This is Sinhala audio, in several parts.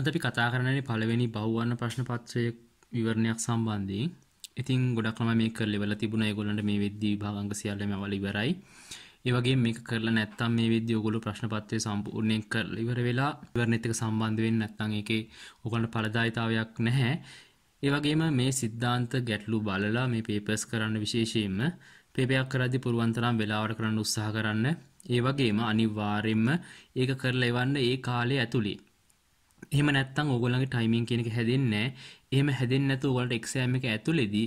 අද අපි කතා කරන්නේ පළවෙනි බහුවර්ණ ප්‍රශ්න පත්‍රයේ විවරණයක් සම්බන්ධයෙන්. ඉතින් ගොඩක් ළමයි මේක ලෙවලා තිබුණා. ඒගොල්ලන්ට මේ වෙද්දී විභාග අංක සියල්ලම අවල ඉවරයි. ඒ වගේම මේක කරලා නැත්නම් මේ වෙද්දී ඔයගොල්ලෝ ප්‍රශ්න පත්‍රය සම්පූර්ණයෙන් කරලා ඉවර වෙලා විවරණෙත් එක්ක සම්බන්ධ වෙන්නේ නැත්නම් ඒකේ ඔයගොල්ලන්ට ඵලදායිතාවයක් නැහැ. ඒ වගේම මේ સિદ્ધාන්ත ගැටලු බලලා මේ පේපර්ස් කරන්න විශේෂයෙන්ම පේපයක් කරද්දී පුළුවන් තරම් වෙලාවට කරන්න උත්සාහ කරන්න. ඒ වගේම අනිවාර්යයෙන්ම ඒක කරලා එවන්න ඒ කාලය ඇතුළේ එහෙම නැත්තම් ඕගොල්ලන්ගේ ටයිමින් කියන එක හැදෙන්නේ එහෙම හැදෙන්නේ නැතුව ඔයගොල්ලන්ට එක්සෑම් එක ඇතුළේදී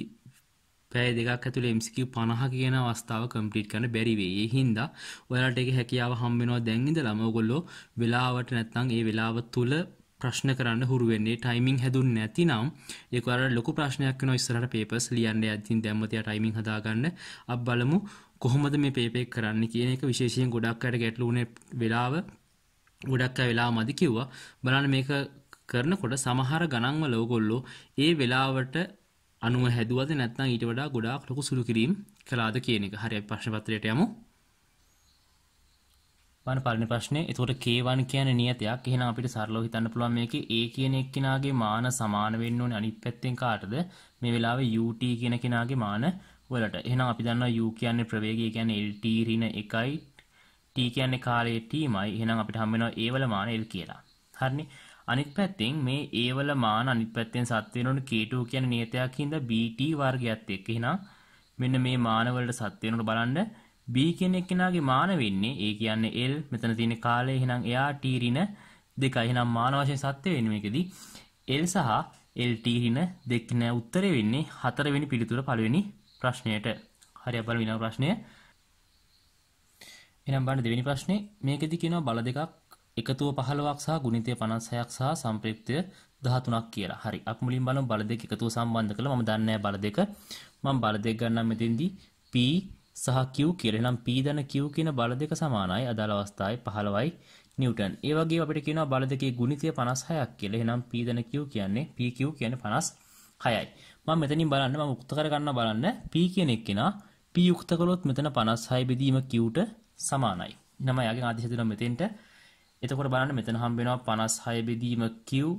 පැය දෙකක් ඇතුළේ MCQ 50 කියන අවස්ථාව කම්ප්ලීට් කරන්න බැරි වෙයි. ඒ හින්දා ඔයාලට ඒක හැකියාව හම් වෙනවා දැන් ඉඳලාම ඔයගොල්ලෝ වෙලාවට නැත්තම් ඒ වෙලාව තුල ප්‍රශ්න කරන්න හුරු වෙන්නේ ටයිමින් හැදුන්නේ නැතිනම් ඒක ඔයාලට ලොකු ප්‍රශ්නයක් වෙනවා ඉස්සරහට පේපර්ස් ලියන්න යද්දී දැම්ම තියා ටයිමින් හදාගන්න. අප බලමු කොහොමද මේ පේපේ කරන්න කියන එක විශේෂයෙන් ගොඩක් අයට ගැටලු වුණේ වෙලාව ගොඩක් අය වෙලාව මදි කිව්වා බලන්න මේක කරනකොට සමහර ගණන්වල ඕගොල්ලෝ ඒ වෙලාවට අනුව හැදුවද නැත්නම් ඊට වඩා ගොඩාක් ලොකු සුළු කිරීම් කළාද කියන එක. හරි අපි ප්‍රශ්න පත්‍රයට යමු. වන පළවෙනි ප්‍රශ්නේ. එතකොට K1 කියන්නේ නියතයක්. එහෙනම් අපිට සරලව හිතන්න පුළුවන් මේකේ A කියන එක්කිනාගේ මාන සමාන වෙන්න ඕනේ අනිත් පැත්තෙන් කාටද? මේ වෙලාවේ UT කියන කෙනාගේ මාන වලට. එහෙනම් අපි දන්නවා U කියන්නේ ප්‍රවේගය කියන්නේ LT ඍණ 1යි t කියන්නේ කාලයේ tමයි. එහෙනම් අපිට හම් වෙනවා a වල මාන l කියලා. හරිනේ. අනිත් පැත්තෙන් මේ a වල මාන අනිත් පැත්තෙන් සත් වෙනවන k2 කියන නියතයක් හින්දා bt වර්ගයත් එක්ක. එහෙනම් මෙන්න මේ මාන වලට සත් වෙනවන බලන්න b කියන එක්කෙනාගේ මාන වෙන්නේ a කියන්නේ l මෙතන තියෙන කාලය එහෙනම් එයා t ඍණ දෙකයි. එහෙනම් මාන වශයෙන් සත්‍ය වෙන්නේ මේකෙදි l සහ LT ඍණ දෙක නෑ උත්තරේ වෙන්නේ හතරවෙනි පිළිතුර පළවෙනි ප්‍රශ්නයට. හරි අපල විනා ප්‍රශ්නය එහෙනම් බලන්න දෙවෙනි ප්‍රශ්නේ මේකෙදි කියනවා බල දෙකක් එකතුව 15ක් සහ ගුණිතය 56ක් සහ සම්ප්‍රයුක්තය 13ක් කියලා. හරි. අපි මුලින් බලමු බල දෙක එකතුව සම්බන්ධ කරලා මම දන්නේ නැහැ බල දෙක. මම බල දෙක ගන්නම් මෙතෙන්දී P සහ Q කියලා. එහෙනම් P ධන Q කියන බල දෙක සමානයි අදාළ අවස්ථාවේ 15යි නිව්ටන්. ඒ වගේම අපිට කියනවා බල දෙකේ ගුණිතය 56ක් කියලා. එහෙනම් P ධන Q කියන්නේ PQ කියන්නේ 56යි. මම මෙතනින් බලන්න මම උක්ත කරගන්න බලන්න P කියන එක්කෙනා P යුක්ත කළොත් මෙතන 56 බෙදීම Q ට සමානයි. නම යගේ ආදේශය දෙනවා මෙතෙන්ට. එතකොට බලන්න මෙතන හම්බ වෙනවා 56 බෙදීම q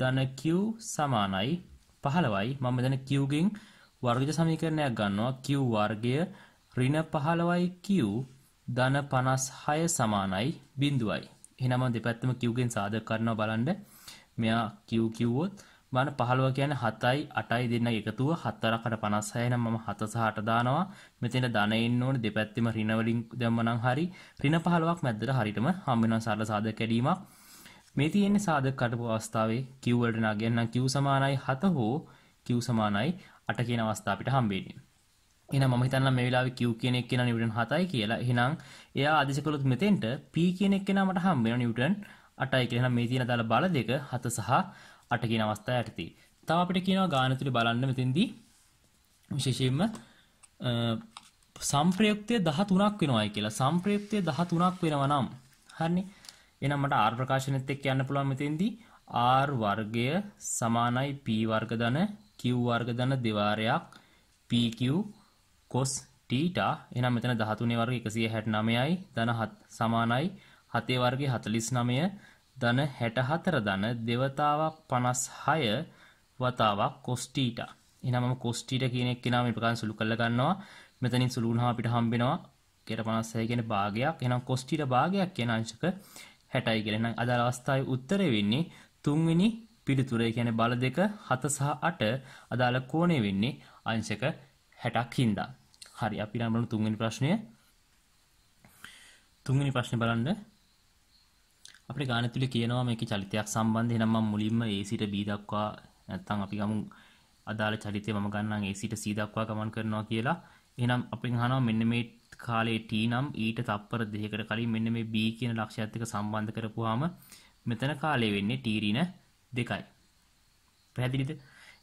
ධන q සමානයි 15යි. මම මෙතන q ගෙන් වර්ගජ සමීකරණයක් ගන්නවා. q වර්ගය ඍණ 15යි q ධන 56 සමානයි 0යි. එහෙනම් මම දෙපැත්තම q ගෙන් සාධක කරනවා බලන්න. මෙයා q කිව්වොත් 0.5 බාන 15 කියන්නේ 7යි 8යි දෙන්න එකතුව 4කට 56 නම් මම 7 සහ 8 දානවා. මෙතන ධන එන්න ඕනේ දෙපැත්තෙම ඍණ වලින් දැම්ම නම් හරි. ඍණ 15ක් මැද්දට හරියටම හම් වෙනවා සරල සාධක කැඩීමක්. මේ තියෙන්නේ සාධක කඩපු අවස්ථාවේ Q වලට නගන්න Q සමානයි 7 හෝ Q සමානයි 8 කියන අවස්ථාව අපිට හම් වෙන්නේ. එහෙනම් මම හිතන්නම් මේ වෙලාවේ Q කියන එක කෙනා නිව්ටන් 7යි කියලා. එහෙනම් එයා ආදේශ කළොත් මෙතෙන්ට P කියන එක කෙනා මට හම් වෙනවා නිව්ටන් 8යි කියලා. එහෙනම් මේ තියෙන දාලා බල දෙක 7 සහ අට කියන අවස්ථාව යටතේ. තව අපිට කියනවා ගාන තුල බලන්න මෙතෙන්දී විශේෂයෙන්ම සම්ප්‍රයුක්තය 13ක් වෙනවායි කියලා. සම්ප්‍රයුක්තය 13ක් වෙනවා නම් හරිනේ. එහෙනම් මට R ප්‍රකාශනෙත් එක්ක යන්න පුළුවන් මෙතෙන්දී R වර්ගය සමානයි P වර්ග ධන Q වර්ග ධන දෙවාරයක් PQ cos theta. එහෙනම් මෙතන 13 වර්ගය 169යි ධන 7 සමානයි 7 වර්ගය 49 ධන 64 ධන දෙවතාවක් 56 වතාවක් cos theta. එහෙනම් මම cos theta කියන එක කෙනා මේ ප්‍රකාරයෙන් සුළු කරලා ගන්නවා. මෙතනින් සුළු වුණාම අපිට හම්බෙනවා 56 කියන භාගයක්. එහෙනම් cos theta භාගයක් කියන අංශක 60යි කියලා. එහෙනම් අදාළ අවස්ථාවේ උත්තරේ වෙන්නේ තුන්වෙනි පිළිතුර. ඒ කියන්නේ බල දෙක 7 සහ 8 අදාළ කෝණය වෙන්නේ අංශක 60ක් හින්දා. හරි අපි නම් බලමු තුන්වෙනි ප්‍රශ්නය. තුන්වෙනි ප්‍රශ්නේ බලන්න අපේ ගාන තුල කියනවා මේක චලිතයක් සම්බන්ධ එහෙනම් මම මුලින්ම A සිට B දක්වා නැත්තම් අපි ගමු අදාළ චලිතය මම ගන්නම් A සිට C දක්වා ගමන් කරනවා කියලා. එහෙනම් අපෙන් අහනවා මෙන්න මේ කාලේ T නම් ඊට තත්පර දෙකකට කලින් මෙන්න මේ B කියන ලක්ෂයත් එක්ක සම්බන්ධ කරපුවාම මෙතන කාලේ වෙන්නේ T ඍණ 2යි. පැහැදිලිද?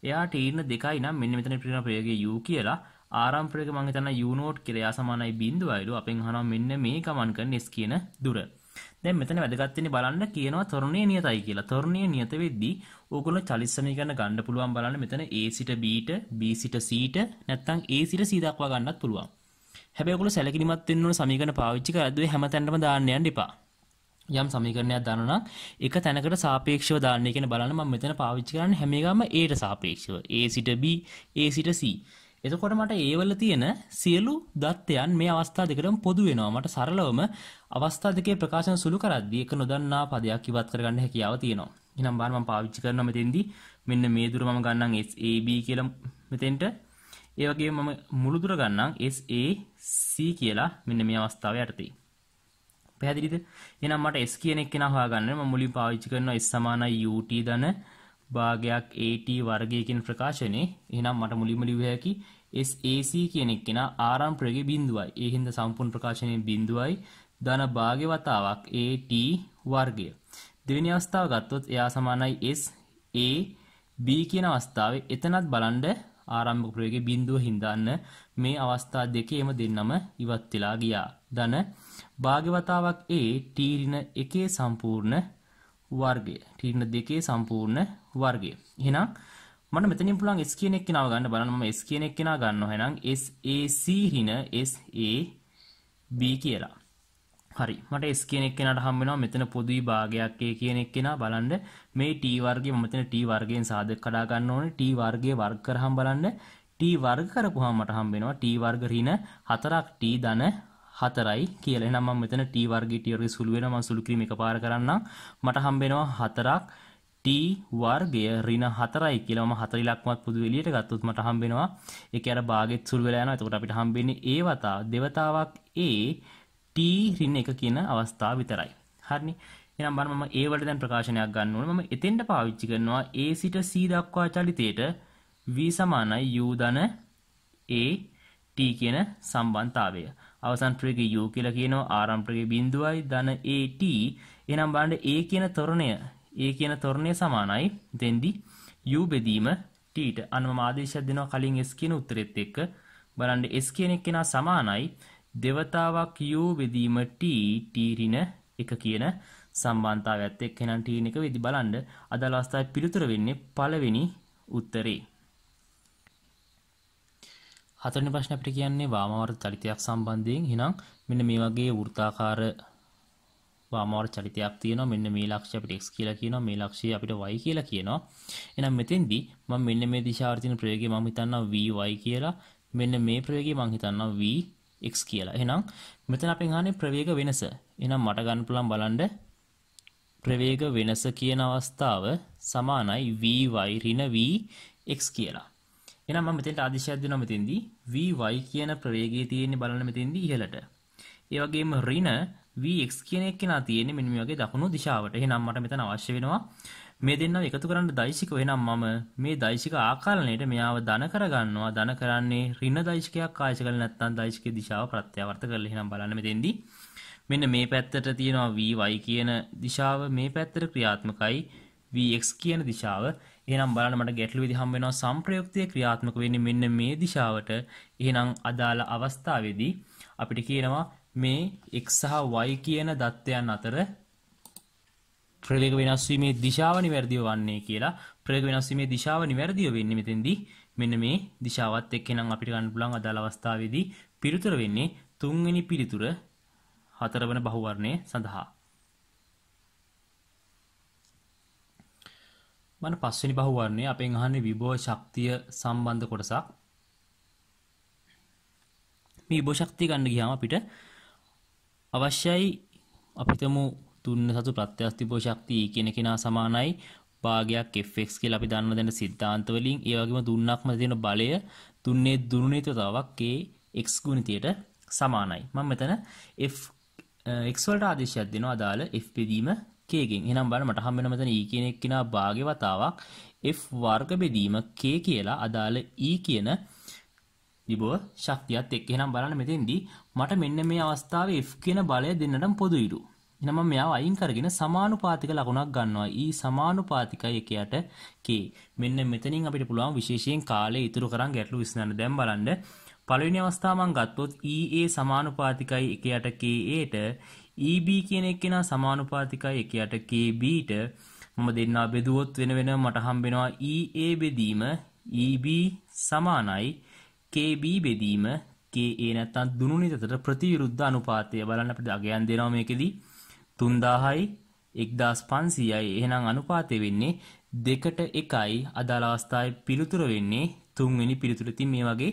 එයා T ඍණ 2යි නම් මෙන්න මෙතන ප්‍රේරණ ප්‍රයෝගයේ U කියලා ආරම්භ ප්‍රයෝගය මම හිතනවා U note කියලා. එයා සමානයි 0.5යිලු. අපෙන් අහනවා මෙන්න මේ ගමන් කරන S කියන දුර. දැන් මෙතන වැදගත් වෙන්නේ බලන්න කියනවා තරුණිය නියතයි කියලා. තරුණිය නියත වෙද්දී ඕගොල්ලෝ චලිත සමීකරණ ගන්න පුළුවන් බලන්න මෙතන A සිට B ට B සිට C ට නැත්නම් A සිට C දක්වා ගන්නත් පුළුවන්. හැබැයි ඔයගොල්ලෝ සැලකිලිමත් වෙන්න ඕන සමීකරණ පාවිච්චි කරද්දී හැම තැනටම දාන්න යන්න එපා. යම් සමීකරණයක් දානවා නම් එක තැනකට සාපේක්ෂව දාන්නේ කියන බලන්න මම මෙතන පාවිච්චි කරන්නේ හැම එකම A ට සාපේක්ෂව. A සිට B, A සිට C. එතකොට මට ඒවල තියෙන සියලු දත්තයන් මේ අවස්ථා දෙකටම පොදු වෙනවා. මට සරලවම අවස්ථා දෙකේ ප්‍රකාශන සුළු කරද්දී ඒක නොදන්නා පදයක් ඉවත් කරගන්න හැකියාව තියෙනවා. එහෙනම් බලන්න මම පාවිච්චි කරනවා මෙතෙන්දී මෙන්න මේ දුර මම ගන්නම් SAB කියලා මෙතෙන්ට. ඒ වගේම මම මුළු දුර ගන්නම් SAC කියලා මෙන්න මේ අවස්ථාව යටතේ. පැහැදිලිද? එහෙනම් මට S කියන එක කෙනා හොයාගන්න මම මුලින් පාවිච්චි කරනවා S සමානයි UT ධන භාගයක් AT වර්ගය කියන ප්‍රකාශනයේ එහෙනම් මට මුලින්ම ලිව්ව හැකි SAC කියන එක්කෙනා ආරම්භයේ බිඳුවයි. ඒ හින්දා සම්පූර්ණ ප්‍රකාශනයේ බිඳුවයි ධන භාග්‍ය වතාවක් AT වර්ගය. දෙවෙනි අවස්ථාව ගත්තොත් එයා සමානයි SAB කියන අවස්ථාවේ එතනත් බලන්න ආරම්භක ප්‍රයෝගයේ බිඳුව හින්දාන්න මේ අවස්ථා දෙකේම දෙන්නම ඉවත් වෙලා ගියා. ධන භාග්‍ය වතාවක් AT ඍණ 1 සම්පූර්ණ වර්ගය තීරණ දෙකේ සම්පූර්ණ වර්ගය. එහෙනම් මට මෙතනින් පුළුවන් S කියන එක කෙනාව ගන්න බලන්න මම S කියන එක කෙනා ගන්නවා. එහෙනම් SAC ඍණ SAB කියලා. හරි. මට S කියන එක කෙනාට හම් වෙනවා මෙතන පොදු විභාගයක් A කියන එක කෙනා බලන්න මේ T වර්ගය මම මෙතන T වර්ගයෙන් සාධක කඩා ගන්න ඕනේ. T වර්ගයේ වර්ග කරාම බලන්න T වර්ග කරපුවාම මට හම් වෙනවා T වර්ග ඍණ 4ක් T ධන හතරයි කියලා එහෙනම් මම මෙතන t වර්ගයේ t වර්ගයේ සුළු වෙනවා මම සුළු කිරීම එකපාර කරන්නම් මට හම්බ වෙනවා හතරක් t වර්ගය ඍණ 4යි කියලා මම හතර ඉලක්කමත් පොදු එළියට ගත්තොත් මට හම්බ වෙනවා ඒකේ අර භාගෙත් සුළු වෙලා යනවා එතකොට අපිට හම්බ වෙන්නේ ඒ වතාව දෙවතාවක් a t ඍණ 1 කියන අවස්ථාව විතරයි හරිනේ එහෙනම් බලන්න මම a වලට දැන් ප්‍රකාශනයක් ගන්න ඕනේ මම එතෙන්ට පාවිච්චි කරනවා a සිට c දක්වා චලිතයේට v සමානයි u ධන a t කියන සම්බන්ධතාවය අවසන් ප්‍රේගයේ U කියලා කියනවා ආරම්භ ප්‍රේගයේ බිඳුවයි ධන AT එහෙනම් බලන්න A කියන තොරණය A කියන තොරණය සමානයි දෙන්දි U බෙදීම T ට අනුම ආදේශයක් දෙනවා කලින් S කියන උත්තරෙත් එක්ක බලන්න S කියන එක්කෙනා සමානයි දෙවතාවක් U බෙදීම T T ඍණ 1 කියන සම්බන්ධතාවයත් එක්ක එහෙනම් T එක වෙදි බලන්න අදාළ අවස්ථාවේ පිළිතුර වෙන්නේ පළවෙනි උත්තරේ හතරවෙනි ප්‍රශ්නේ අපිට කියන්නේ වාමාවර්ත චලිතයක් සම්බන්ධයෙන්. එහෙනම් මෙන්න මේ වගේ වෘත්තාකාර වාමාවර්ත චලිතයක් තියෙනවා. මෙන්න මේ ලක්ෂය අපිට x කියලා කියනවා. මේ ලක්ෂය අපිට y කියලා කියනවා. එහෙනම් මෙතෙන්දී මම මෙන්න මේ දිශාවට තියෙන ප්‍රයෝගේ මම හිතන්නවා vy කියලා. මෙන්න මේ ප්‍රවේගය මං හිතන්නවා v x කියලා. එහෙනම් මෙතන අපෙන් අහන්නේ ප්‍රවේග වෙනස. එහෙනම් මට ගන්න පුළුවන් බලන්න ප්‍රවේග වෙනස කියන අවස්ථාව සමානයි vy ඍණ v x කියලා. එහෙනම් මම මෙතෙන්ට ආදේශයක් දෙනවා මෙතෙන්දී vy කියන ප්‍රවේගය තියෙන්නේ බලන්න මෙතෙන්දී ඉහළට. ඒ වගේම ඍණ vx කියන එක කෙනා තියෙන්නේ මෙන්න මේ වගේ දකුණු දිශාවට. එහෙනම් මට මෙතන අවශ්‍ය වෙනවා මේ දෙන්නව එකතු කරන්න දෛශිකව. එහෙනම් මම මේ දෛශික ආකලනයේට මෙයාව ධන කරගන්නවා. ධන කරන්නේ ඍණ දෛශිකයක් ආයශ කරලා නැත්නම් දෛශිකයේ දිශාව ප්‍රත්‍යවර්ත කරලා. එහෙනම් බලන්න මෙතෙන්දී මෙන්න මේ පැත්තට තියෙනවා vy කියන දිශාව මේ පැත්තට ක්‍රියාත්මකයි vx කියන දිශාව. එහනම් බලන්නට ගැටලු විදි හම් වෙනවා සම්ප්‍රයුක්තිය ක්‍රියාත්මක වෙන්නේ මෙන්න මේ දිශාවට එහෙනම් අදාළ අවස්ථාවේදී අපිට කියනවා මේ x සහ y කියන දත්තයන් අතර ප්‍රලේඛ වෙනස් වීමේ දිශාව නිවැරදිව වන්නේ කියලා ප්‍රලේඛ වෙනස් වීමේ දිශාව නිවැරදිව වෙන්නේ මෙතෙන්දී මෙන්න මේ දිශාවත් එක්ක නම් අපිට ගන්න පුළුවන් අදාළ අවස්ථාවේදී පිළිතුර වෙන්නේ තුන්වෙනි පිළිතුර හතරවන බහුවර්ණය සඳහා මන පස්වෙනි බහුවර්ණය අපෙන් අහන්නේ විභව ශක්තිය සම්බන්ධ කොටසක්. මේ විභව ශක්තිය ගන්න ගියාම අපිට අවශ්‍යයි අපිටම තුන්න සතු ප්‍රත්‍යස්ති විභව ශක්තිය e කියන කෙනා සමානයි භාගයක් fx කියලා අපි දන්න දැන සිද්ධාන්ත වලින් ඒ වගේම දුන්නක්ම තියෙන බලය තුන්නේ දුරුණිතතාවක් ඒ x ගුණිතයට සමානයි. මම මෙතන f x වලට ආදේශයක් දෙනවා අදාළ f බෙදීම කේගෙන් එනම් බලන්න මට හම්බ වෙන මෙතන e කියන එක්කිනා භාග්‍ය වතාවක් f වර්ග බෙදීම k කියලා අදාළ e කියන විභව ශක්තියත් එක්ක එහෙනම් බලන්න මෙතෙන්දී මට මෙන්න මේ අවස්ථාවේ f කියන බලය දෙන්නටම පොදු ඉරු. එහෙනම් මම මෙයාව අයින් කරගෙන සමානුපාතික ලකුණක් ගන්නවා. e සමානුපාතිකයි එකයට k. මෙන්න මෙතනින් අපිට පුළුවන් විශේෂයෙන් කාලය ඉතුරු කරන් ගැටලු විසඳන්න. දැන් බලන්න පළවෙනි අවස්ථාව මම ගත්තොත් EA සමානුපාතිකයි 1යට KAට EB කියන එක්කෙනා සමානුපාතිකයි එකයට KBට මම දෙන්නා බෙදුවොත් වෙන වෙන මට හම්බෙනවා EA බෙදීම EB සමානයි KB බෙදීම KA නැත්තම් දුනු නිතතට ප්‍රතිවිරුද්ධ අනුපාතය බලන්න අපිට අගයන් දෙනවා මේකෙදි 3000යි 1500යි එහෙනම් අනුපාතය වෙන්නේ දෙකට එකයි අදාළ අවස්ථාවේ පිළිතුර වෙන්නේ තුන්වෙනි පිළිතුර ඉතින් මේ වගේ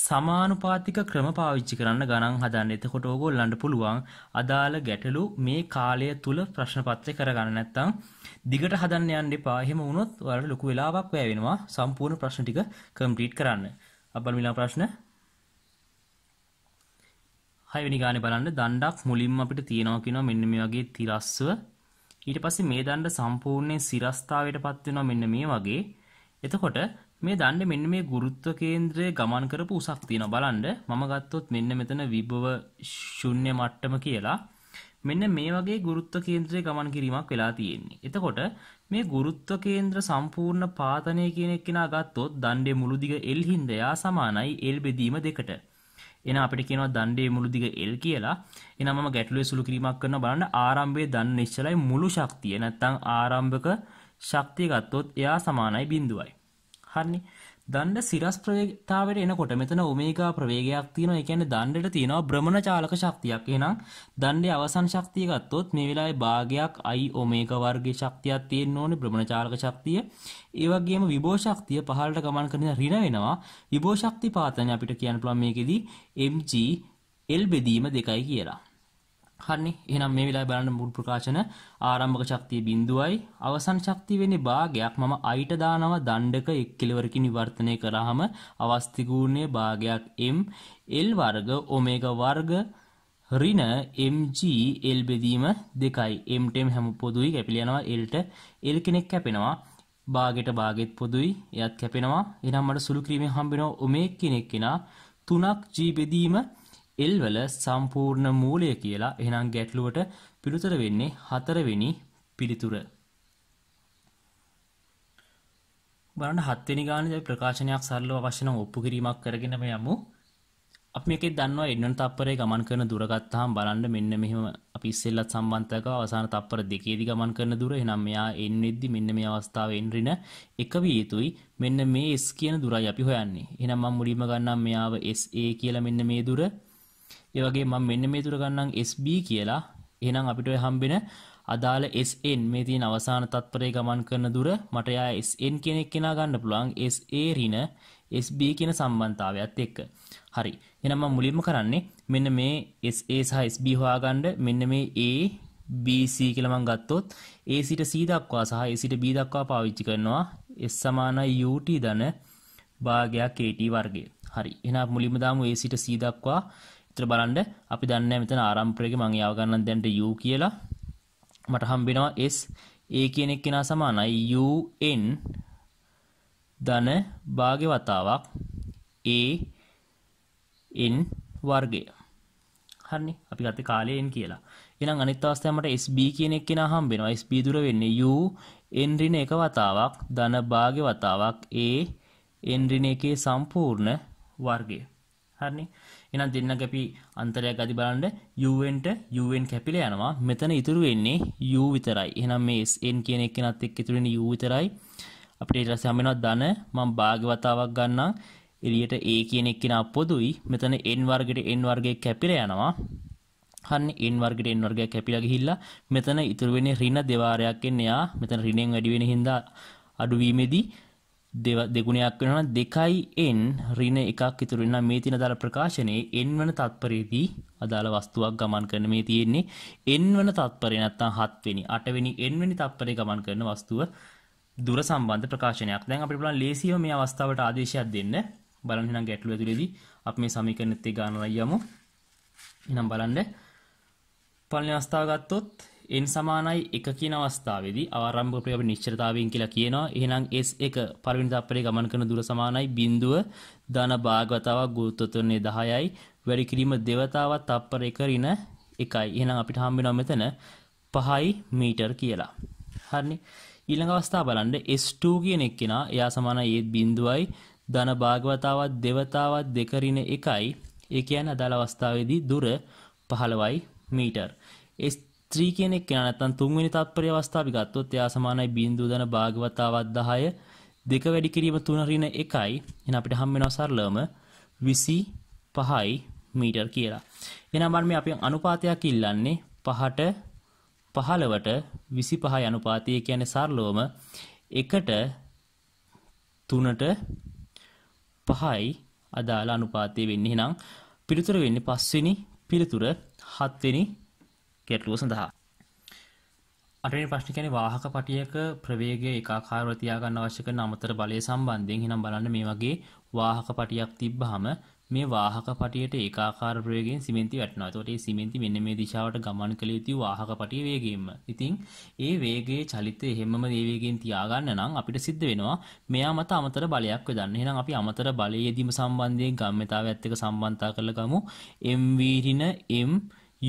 සමානුපාතික ක්‍රම පාවිච්චි කරන්න ගණන් හදන්න. එතකොට ඕගොල්ලන්ට පුළුවන් අදාළ ගැටලු මේ කාලය තුල ප්‍රශ්න පත්‍රය කරගන්න නැත්නම් දිගට හදන්න යන්න එපා. එහෙම වුණොත් ඔයාලට ලොකු වෙලාවක් වැය වෙනවා සම්පූර්ණ ප්‍රශ්න ටික කම්ප්ලීට් කරන්න. අපබල මිලා ප්‍රශ්න හයවෙනි ගානේ බලන්න දණ්ඩක් මුලින්ම අපිට තියෙනවා කියනවා මෙන්න මේ වගේ තිරස්සව ඊට පස්සේ මේ දණ්ඩ සම්පූර්ණයෙන් සිරස්තාවයටපත් වෙනවා මෙන්න මේ වගේ එතකොට මේ දන්න මෙන්න මේ ගුරුත්ව කේන්ද්‍රය ගමන් කරපු උසක් තියෙනවා බලන්න මම ගත්තොත් මෙන්න මෙතන විභව ශුන්‍ය මට්ටම කියලා මෙන්න මේ වගේ ගුරුත්ව කේන්ද්‍රයේ ගමන් කිරීමක් වෙලා තියෙන්නේ. එතකොට මේ ගුරුත්ව කේන්ද්‍ර සම්පූර්ණ පාතනය කියන එක්කෙනා ගත්තොත් දණ්ඩේ මුළු දිග L හින්දා සමානයි L බෙදීම දෙකට. එහෙනම් අපිට කියනවා දණ්ඩේ මුළු දිග L කියලා. එහෙනම් මම ගැටලුවේ සුළු කිරීමක් කරනවා බලන්න ආරම්භයේ දණ්ඩ නිශ්චලයි මුළු ශක්තිය. නැත්තම් ආරම්භක ශක්තිය ගත්තොත් එයා සමානයි බිඳුවයි. හරනි දණ්ඩ සිරස් ප්‍රවේතාවට එනකොට මෙතන ඔමේගා ප්‍රවේගයක් තියෙනවා ඒ කියන්නේ දණ්ඩට තියෙනවා භ්‍රමණ චාලක ශක්තියක්. එහෙනම් දණ්ඩේ අවසන් ශක්තිය ගත්තොත් මේ වෙලාවේ භාගයක් i ඔමේගා වර්ගයේ ශක්තියක් තියෙන්න ඕනේ භ්‍රමණ චාලක ශක්තිය. ඒ වගේම විභව ශක්තිය පහළට ගමන් කරන ඍණ වෙනවා. විභව ශක්ති පාතනය අපිට කියන්න පුළුවන් මේකෙදි mg l බෙදීම දෙකයි කියලා. හරි එහෙනම් මේ වෙලාවේ බලන්න මුල් ප්‍රකාශන ආරම්භක ශක්තිය බිඳුවයි අවසන් ශක්තිය වෙන්නේ භාගයක් මම අයිට දානවා දණ්ඩක එක් කෙලවරකින් විවර්තනය කරාම අවස්ති ගුණයේ භාගයක් m l වර්ග ඔමේගා වර්ග ඍණ mg l බෙදීම දෙකයි m ටෙම් හැම පොදුයි කැපිලා යනවා l ට l කෙනෙක් කැපෙනවා භාගයට භාගෙත් පොදුයි එයත් කැපෙනවා එහෙනම් මට සුළු ක්‍රීමෙන් හම්බ වෙනවා ඔමේ කෙනෙක් කෙනා 3g බෙදීම 0.5 එල්වල සම්පූර්ණ මූලය කියලා එහෙනම් ගැටලුවට පිළිතුර වෙන්නේ හතරවෙනි පිළිතුර. බලන්න හත්වෙනි ගානේ අපි ප්‍රකාශනයක් සරලව අවශ්‍ය නම් ඔප්පු කිරීමක් කරගෙන මේ යමු. අපි මේකෙන් දන්නවා එන්නන තප්පරේ ගමන් කරන දුර ගත්තාම බලන්න මෙන්න මෙහෙම අපි ඉස්සෙල්ලත් සම්බන්ධව අවසාන තප්පර දෙකේදී ගමන් කරන දුර එහෙනම් මෙයා n වෙද්දි මෙන්න මේ අවස්ථාවේ n ඍණ එක විය යුතුයි. මෙන්න මේ s කියන දුරයි අපි හොයන්නේ. එහෙනම් මම මුලින්ම ගන්නම් මෙයාව SA කියලා මෙන්න මේ දුර. ඒ වගේ මම මෙන්න මේ තුර ගන්නම් SB කියලා. එහෙනම් අපිට ඔය හම්බෙන අදාළ SN මේ තියෙන අවසාන තත්පරේ ගමන් කරන දුර මට යා SN කෙනෙක් කෙනා ගන්න පුළුවන් SA ඍණ SB කියන සම්බන්ධතාවයත් එක්ක. හරි. එහෙනම් මම මුලින්ම කරන්නේ මෙන්න මේ SA සහ SB හොයාගන්න මෙන්න මේ A BC කියලා මම ගත්තොත් A සිට C දක්වා සහ A සිට B දක්වා පාවිච්චි කරනවා S සමානයි UT ධන භාගයක් AT වර්ගය. හරි. එහෙනම් මුලින්ම දාමු A සිට C දක්වා එතන බලන්න අපි දන්නේ මෙතන ආරම්භයේක මම යාව ගන්න දැන්ට u කියලා මට හම්බ වෙනවා s a කියන එක්කෙනා සමානයි u n ධන භාග්‍ය වතාවක් a n වර්ගය හරිනේ අපි ගත්තේ කාලය n කියලා එහෙනම් අනිත් අවස්ථාවේ මට sb කියන එක්කෙනා හම්බ වෙනවා sb දුර වෙන්නේ u n ඍණ එක වතාවක් ධන භාග්‍ය වතාවක් a n ඍණ එකේ සම්පූර්ණ වර්ගය හරිනේ එනම් දෙන්න කැපි අන්තරයක් අති බලන්න යුවෙන්ට යුවෙන් කැපිල යනවා මෙතන ඉතුරු වෙන්නේ යු විතරයි එනම් මේ එන් කියන එක නත් එක් ඉතුරෙන යු විතරයි අපිට ඊටස හමෙනවා ධන මම භාගවතාවක් ගන්නම් එළියට ඒ කියන එක්කෙනා පොදුයි මෙතන n වර්ගයට n වර්ගයේ කැපිලා යනවා හන්නේ n වර්ගයට n වර්ගය කැපිලා ගිහිල්ලා මෙතන ඉතුරු වෙන්නේ ඍණ දෙවාරයක් එන්නේ යා මෙතන ඍණෙන් වැඩි වෙන හින්දා අඩුවීමේදී දෙගුණයක් වෙනවා දෙකයි n ඍණ එකක් ඉතුරු වෙනවා මේ තියෙන දාල ප්‍රකාශනයේ n වන තත්පරයේදී අදාළ වස්තුවක් ගමන් කරන මේ තියෙන්නේ n වන තත්පරේ නැත්තම් 7 වෙනි 8 වෙනි n වෙනි තත්පරේ ගමන් කරන වස්තුව දුර සම්බන්ධ ප්‍රකාශනයක්. දැන් අපිට පුළුවන් ලේසියව මේ අවස්ථාවට ආදේශයක් දෙන්න. බලන්න එහෙනම් ගැටලුව ඇතුලේදී අපි මේ සමීකරණෙත් ගානලා යමු. එහෙනම් බලන්න පළවෙනි අවස්ථාව ගත්තොත් n සමානයි 1 කියන අවස්ථාවේදී ආරම්භ ප්‍රිය අපි නිශ්චිතතාවයෙන් කියලා කියනවා. එහෙනම් s1 පළවෙනි තත්පරේ ගමන් කරන දුර සමානයි බිඳුව ධන භාගවතාවක් ගුරුත්වත්වනේ 10යි වැඩි කිරීම දෙවතාවක් තත්පර 1 ඍණ 1යි. එහෙනම් අපිට හම්බ වෙනවා මෙතන 5යි මීටර් කියලා. හරිනේ. ඊළඟ අවස්ථාව බලන්න s2 කියන එක්කෙනා එයා සමානයි ඒත් බිඳුවයි ධන භාගවතාවත් දෙවතාවත් දෙකරින එකයි ඒ කියන්නේ අදාළ අවස්ථාවේදී දුර 15යි මීටර්. ස්ත්‍රී කෙනෙක් කෙනා නැත්නම් තුන්වෙනි තත්පරයේ අවස්ථාව අපි ගත්තොත් එයා සමානයි 0.10 භාගවත් ආවත් 10 දෙක වැඩි කිරීම 3 ඍණ 1යි එහෙනම් අපිට හම් වෙනවා සරලවම 25යි මීටර කියලා. එහෙනම් මම මේ අපි අනුපාතයක් ඉල්ලන්නේ 5ට 15ට 25යි අනුපාතය කියන්නේ සරලවම 1ට 3ට 5යි අදාළ අනුපාතය වෙන්නේ. එහෙනම් පිළිතුර වෙන්නේ 5 වෙනි පිළිතුර 7 වෙනි ගැටලුව සඳහා. අටේ ප්‍රශ්න කියන්නේ වාහක පටියක ප්‍රවේගය ඒකාකාරව තියාගන්න අවශ්‍ය කරන අමතර බලය සම්බන්ධයෙන් එහෙනම් බලන්න මේ වගේ වාහක පටියක් තිබ්බහම මේ වාහක පටියට ඒකාකාර ප්‍රවේගයෙන් සිමෙන්ති වැටෙනවා. ඒතකොට මේ සිමෙන්ති මෙන්න මේ දිශාවට ගමන් කළ යුතු වාහක පටියේ වේගයෙන්ම. ඉතින් ඒ වේගයේ චලිතය හැමම මේ වේගයෙන් තියාගන්න නම් අපිට සිද්ධ වෙනවා මෙයා මත අමතර බලයක් යොදන්න. එහෙනම් අපි අමතර බලයේදීම සම්බන්ධයෙන් ගම්මිතාවයත් එක්ක සම්බන්ධතා කරලා ගමු. m v ඍණ m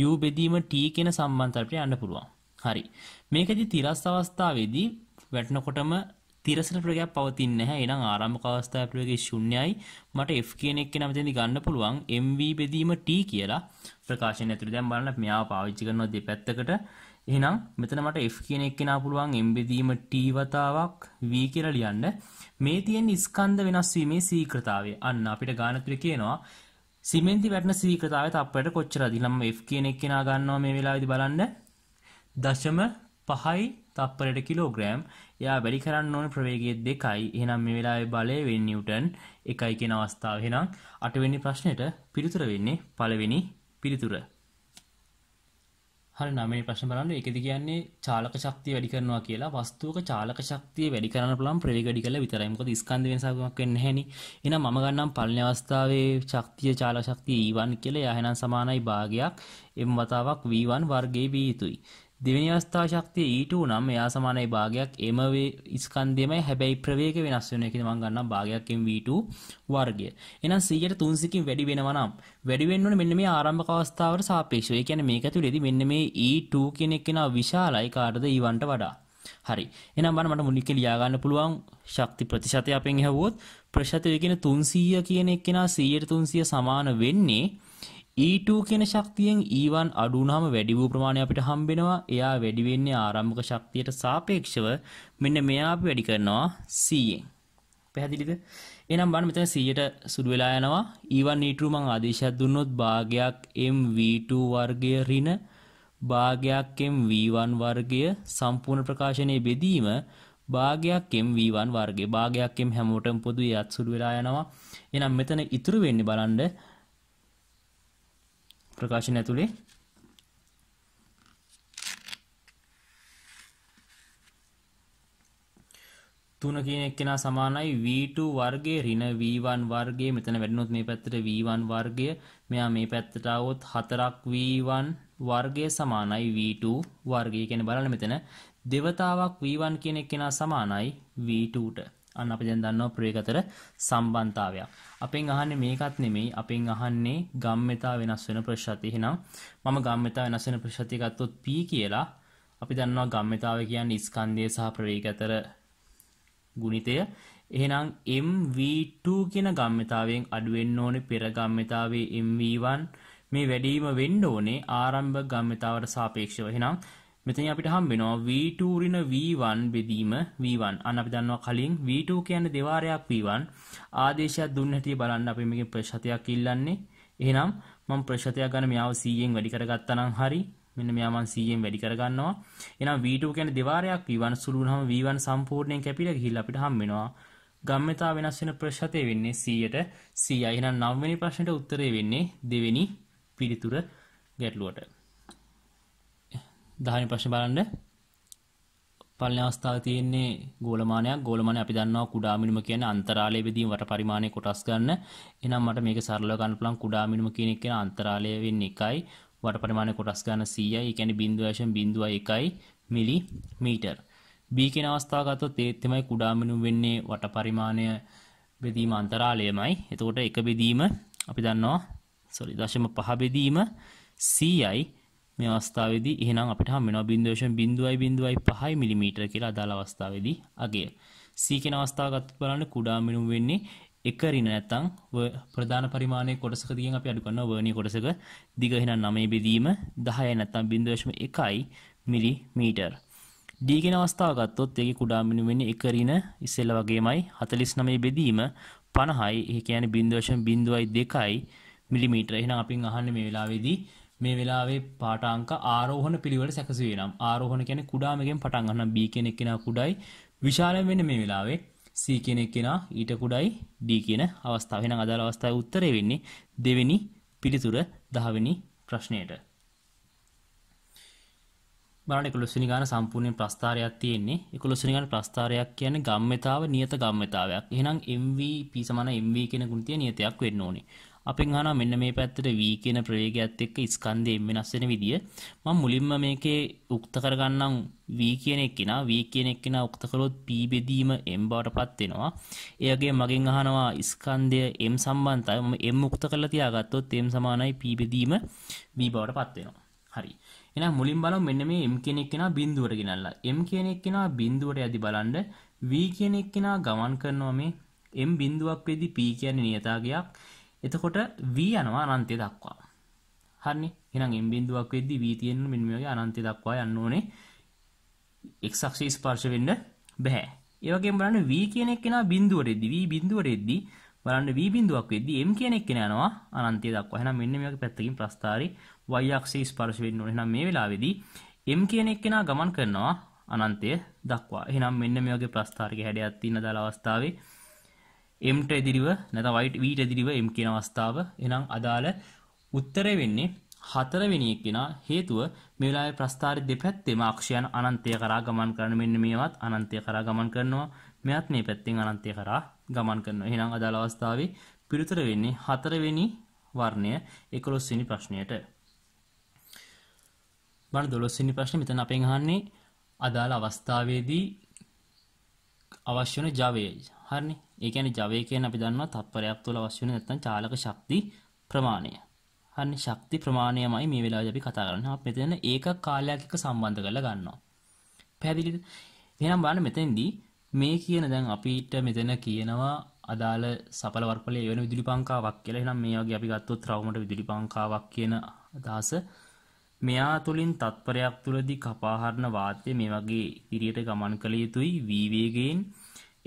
U බෙදීම T කියන සම්බන්ධතාවයට යන්න පුළුවන්. හරි. මේකෙදි තිරස් අවස්ථාවේදී වැටෙනකොටම තිරසන ප්‍රගයක් පවතින්නේ නැහැ. එහෙනම් ආරම්භක අවස්ථාවේ ප්‍රවේගය ශුන්‍යයි. මට F කියන එක නම් එතෙන්දි ගන්න පුළුවන් MV බෙදීම T කියලා ප්‍රකාශනය ඇතුළේ. දැන් බලන්න මෙයාව පාවිච්චි කරනවා දෙපැත්තකට. එහෙනම් මෙතන මට F කියන එක නා පුළුවන් M බෙදීම T වතාවක් V කියලා ලියන්න. මේ තියෙන ස්කන්ධ වෙනස් වීමේ සීක්‍රතාවය. අන්න අපිට ගානතුලේ කියනවා සිමෙන්ති වැටන සීක්‍රතාව තප්පට කොච්චරද නම් F කියනෙක් කෙනා ගන්නවා මේ වෙලාවිදි බලන්න දශම පහයි තප්පරට කිලෝග්‍රෑම් එයා වැඩි කරන්න ඕන ප්‍රවේගය දෙකයි එහෙනම් මේ වෙලාවේ බලය වෙන්නේ නිව්ටන් එකයි කියන අවස්ථාව එහෙනම් අටවෙනි ප්‍රශ්නෙට පිළිතුර වෙන්නේ පළවෙනි පිළිතුර හරි නම ප්‍රශ්න බලන්න එකද කියන්නේ චාලක ශක්තිය වැඩි කරනවා කියලා වස්තුවක චාලක ශක්තිය වැඩි කරන්න පුළුවන් ප්‍රවේග වැඩි කරලා විතරයි. මොකද ස්කන්ධ වෙනසක් වෙන්නේ නැහෙනි. එහෙනම් මම ගන්නම් පළවෙනි අවස්ථාවේ ශක්තිය චාලක ශක්තිය E1 කියලා. එයා එහෙනම් සමානයි භාගයක් m වතාවක් V1 වර්ගයේ B යුතුයි. දෙවෙනි අවස්ථා ශක්තිය ඊට නම් එයා සමානයි භාගයක් එම ස්කන්ධයමයි හැබැයි ප්‍රවේග වෙනස් වෙන එකද මම ගන්නම් භාගයක් mv2 වර්ගය. එහෙනම් 100ට 300කින් වැඩි වෙනවා නම් වැඩි වෙන්න ඕනේ මෙන්න මේ ආරම්භක අවස්ථාවට සාපේක්ෂව. ඒ කියන්නේ මේක ඇතුලේදී මෙන්න මේ e2 කියන එක නා විශාලයි කාටද e1ට වඩා. හරි. එහෙනම් බලන්න මට මුලික ලියා ගන්න පුළුවන් ශක්ති ප්‍රතිශතය අපෙන් ඇහුවොත් ප්‍රතිශතය කියන 300 කියන එක්කෙනා 100ට 300 සමාන වෙන්නේ E2 කියන ශක්තියෙන් E1 අඩු වුනහම වැඩි වූ ප්‍රමාණය අපිට හම්බෙනවා. එයා වැඩි වෙන්නේ ආරම්භක ශක්තියට සාපේක්ෂව මෙන්න මෙයා අපි වැඩි කරනවා 100ෙන්. පැහැදිලිද? එහෙනම් බලන්න මෙතන 100ට සුදු වෙලා යනවා. E1 E2 මම ආදේශයක් දුන්නොත් භාගයක් mv2 වර්ගය ඍණ භාගයක් mv1 වර්ගය සම්පූර්ණ ප්‍රකාශනයේ බෙදීම භාගයක් mv1 වර්ගය භාගයක් m හැමෝටම පොදුයි අත් සුදු වෙලා යනවා. එහෙනම් මෙතන ඉතුරු වෙන්නේ බලන්න ප්‍රකාශන ඇතුලේ තුන කියන එක්කෙනා සමානයි v2 වර්ගයේ ඍණ v1 වර්ගයේ මෙතන වැඩිනොත් මේ පැත්තට v1 වර්ගය මෙයා මේ පැත්තට આવොත් 4ක් v1 වර්ගය සමානයි v2 වර්ගය කියන්නේ බලන්න මෙතන දෙවතාවක් v1 කියන එක්කෙනා සමානයි v2 ට අන්න අපි දැන් දන්නවා ප්‍රවේගතර සම්බන්ධතාවයක් අපෙන් අහන්නේ මේකත් නෙමෙයි අපෙන් අහන්නේ ගම්මෙතා වෙනස් වෙන ප්‍රතිශතය. එහෙනම් මම ගම්මෙතා වෙනස් වෙන ප්‍රතිශතය ගත්තොත් p කියලා. අපි දන්නවා ගම්මෙතාව කියන්නේ ස්කන්ධය සහ ප්‍රවේග අතර ගුණිතය. එහෙනම් MV2 කියන ගම්මෙතාවෙන් අඩු වෙන්න ඕනේ පෙර ගම්මෙතාවේ MV1 මේ වැඩිම වෙන්න ඕනේ ආරම්භ ගම්මෙතාවට සාපේක්ෂව. එහෙනම් මෙතන අපිට හම්බෙනවා V2 ඍණ V1 බෙදීම V1. අන්න අපි දන්නවා කලින් V2 කියන්නේ දෙවාරයක් V1 ආදේශයක් දුන්න හැටි බලන්න අපි මේකේ ප්‍රතිශතයක් ඉල්ලන්නේ. එහෙනම් මම ප්‍රතිශතයක් ගන්න මෙයාව 100ෙන් වැඩි කරගත්තා නම් හරි. මෙන්න මෙයා මම 100ෙන් වැඩි කරගන්නවා. එහෙනම් V2 කියන්නේ දෙවාරයක් V1 සුළු වුණාම V1 සම්පූර්ණයෙන් කැපිලා ගිහිල්ලා අපිට හම්බෙනවා ගම්මිතා වෙනස් වෙන ප්‍රතිශතය වෙන්නේ 100ට 100යි. එහෙනම් 9 වෙනි ප්‍රශ්නෙට උත්තරේ වෙන්නේ දෙවෙනි පිළිතුර ගැටලුවට. දහනි ප්‍රශ්න බලන්න පලන අවස්ථාව තියෙන්නේ ගෝලමානයක් ගෝලමානය අපි දන්නවා කුඩා මිනුම කියන අන්තරාලය බෙදීම වට පරිමාණය කොටස් ගන්න. එහෙනම් මට මේක සරලව ගන්න පුළුවන් කුඩා මිනුම කියන එක කියන අන්තරාලය වෙන්නේ 1යි වට පරිමාණය කොටස් ගන්න 100යි. ඒ කියන්නේ 0.01යි මිලි මීටර. B කියන අවස්ථාව ගත්තොත් ඒත් එමය කුඩා මිනුම වෙන්නේ වට පරිමාණය බෙදීම අන්තරාලයමයි. එතකොට එක බෙදීම අපි දන්නවා sorry 0.5 බෙදීම 100යි මේ අවස්ථාවේදී එහෙනම් අපිට හම් වෙනවා 0.0.5 mm කියලා අදාළ අවස්ථාවේදී අගය. C කියන අවස්ථාව ගත්තොත් බලන්න කුඩා මිනුම් වෙන්නේ එක ඍණ නැත්නම් ප්‍රධාන පරිමාණයේ කොටසක දිගෙන් අපි අඩු කරනවා වර්ණීය කොටසක දිග එහෙනම් 9 බෙදීම 10යි නැත්නම් 0.1 mm. D කියන අවස්ථාව ගත්තොත් ඒකේ කුඩා මිනුම් වෙන්නේ එක ඍණ ඉස්සෙල්ලා වගේමයි 49 බෙදීම 50යි. ඒ කියන්නේ 0.02 mm. එහෙනම් අපින් අහන්නේ මේ වෙලාවේදී මේ වෙලාවේ පාටාංක ආරෝහණ පිළිවෙල සැකසුවේ නම් ආරෝහණ කියන්නේ කුඩාමගෙන් පටන් ගන්න B කියන එක්කෙනා කුඩයි විශාලම වෙන්නේ මේ වෙලාවේ C කියන එක්කෙනා ඊට කුඩයි D කියන අවස්ථාව. එහෙනම් අදාළ අවස්ථාවේ උත්තරේ වෙන්නේ දෙවෙනි පිළිතුර 10 වෙනි ප්‍රශ්නයට. බලන්න 11 වෙනි ගාන සම්පූර්ණ ප්‍රස්ථාරයක් තියෙන්නේ. 11 වෙනි ගාන ප්‍රස්ථාරයක් කියන්නේ ගම්මිතාව නියත ගම්මිතාවයක්. එහෙනම් MVP සමාන MV කියන ගුණිතය නියතයක් වෙන්න ඕනේ. අපෙන් අහනවා මෙන්න මේ පැත්තට v කියන ප්‍රවේගයත් එක්ක ස්කන්ධය m වෙනස් වෙන විදිය. මම මුලින්ම මේකේ උක්ත කරගන්නම් v කියන එක්කිනා v කියන එක්කිනා උක්ත කළොත් p බෙදීම m බවටපත් වෙනවා. ඒ වගේම මගෙන් අහනවා ස්කන්ධය m සම්බන්ධයි. මම m උක්ත කරලා තියාගත්තොත් m සමානයි p බෙදීම v බවටපත් වෙනවා. හරි. එහෙනම් මුලින් බලමු මෙන්න මේ m කියන එක්කිනා බිඳුවට ගෙනල්ලා. m කියන එක්කිනා බිඳුවට යදි බලන්න v කියන එක්කිනා ගමන් කරනවා මේ m බිඳුවක් වෙදී p කියන්නේ නියතාගයක්. එතකොට v යනවා අනන්තය දක්වා. හරිනේ. එහෙනම් m බිඳුවක් වෙද්දී v තියෙන්නේ මෙන්න මේ වගේ අනන්තය දක්වා යන්න ඕනේ. x අක්ෂය ස්පර්ශ වෙන්න බෑ. ඒ වගේම බලන්න v කියන එක්කෙනා බිඳුවට එද්දී v බිඳුවට එද්දී බලන්න v බිඳුවක් වෙද්දී m කියන එක්කෙනා යනවා අනන්තය දක්වා. එහෙනම් මෙන්න මේ වගේ පැත්තකින් ප්‍රස්ථාරي y අක්ෂය ස්පර්ශ වෙන්න ඕනේ. එහෙනම් මේ වෙලාවේදී m කියන එක්කෙනා ගමන් කරනවා අනන්තය දක්වා. එහෙනම් මෙන්න මේ වගේ ප්‍රස්ථාරික හැඩයක් තියෙන දාල අවස්ථාවේ එම්ට එදිරිව නැත වයිට වීට එදිරිව එම් කියන අවස්ථාව එනම් අදාළ උත්තරය වෙන්නේ හතරවෙනි එකෙන හේතුව මේලා ප්‍රස්ථාර දෙපැත්තේම අක්ෂයන් අනන්තය කරා ගමන් කරන මෙන්න මේවත් අනන්තය කරා ගමන් කරනවා මෙයත් මේ පැත්තෙන් අනන්තය කරා ගමන් කරනවා එහෙනම් අදාළ අවස්ථාවේ පිළිතුර වෙන්නේ හතරවෙනි වර්ණය 11 වෙනි ප්‍රශ්නයට බලන්න 12 වෙනි ප්‍රශ්නේ මෙතන අපෙන් අහන්නේ අදාළ අවස්ථාවේදී අවශ්‍ය වන ජවය හරිනේ ඒ කියන්නේ ජවය කියන්නේ අපි දන්නවා තත්පරයක් තුළ අවශ්‍ය වෙන නැත්නම් චාලක ශක්ති ප්‍රමාණය. හරි ශක්ති ප්‍රමාණයමයි මේ වෙලාවේ අපි කතා කරන්නේ. අපි මෙතන ඒක කාලයක් එක්ක සම්බන්ධ කරලා ගන්නවා. පැහැදිලිද? එහෙනම් බලන්න මෙතෙන්දී මේ කියන දැන් අපිට මෙතන කියනවා අදාළ සපල වර්ගවල එවන විදුලි පංකාවක් කියලා. එහෙනම් මේ වගේ අපි ගත්තොත් රවුමට විදුලි පංකාවක් කියන අදහස මෙයා තුළින් තත්පරයක් තුළදී කපාහරණ වාතය මේ වගේ ඉදිරියට ගමන් කළ යුතුයි වීවේගයෙන්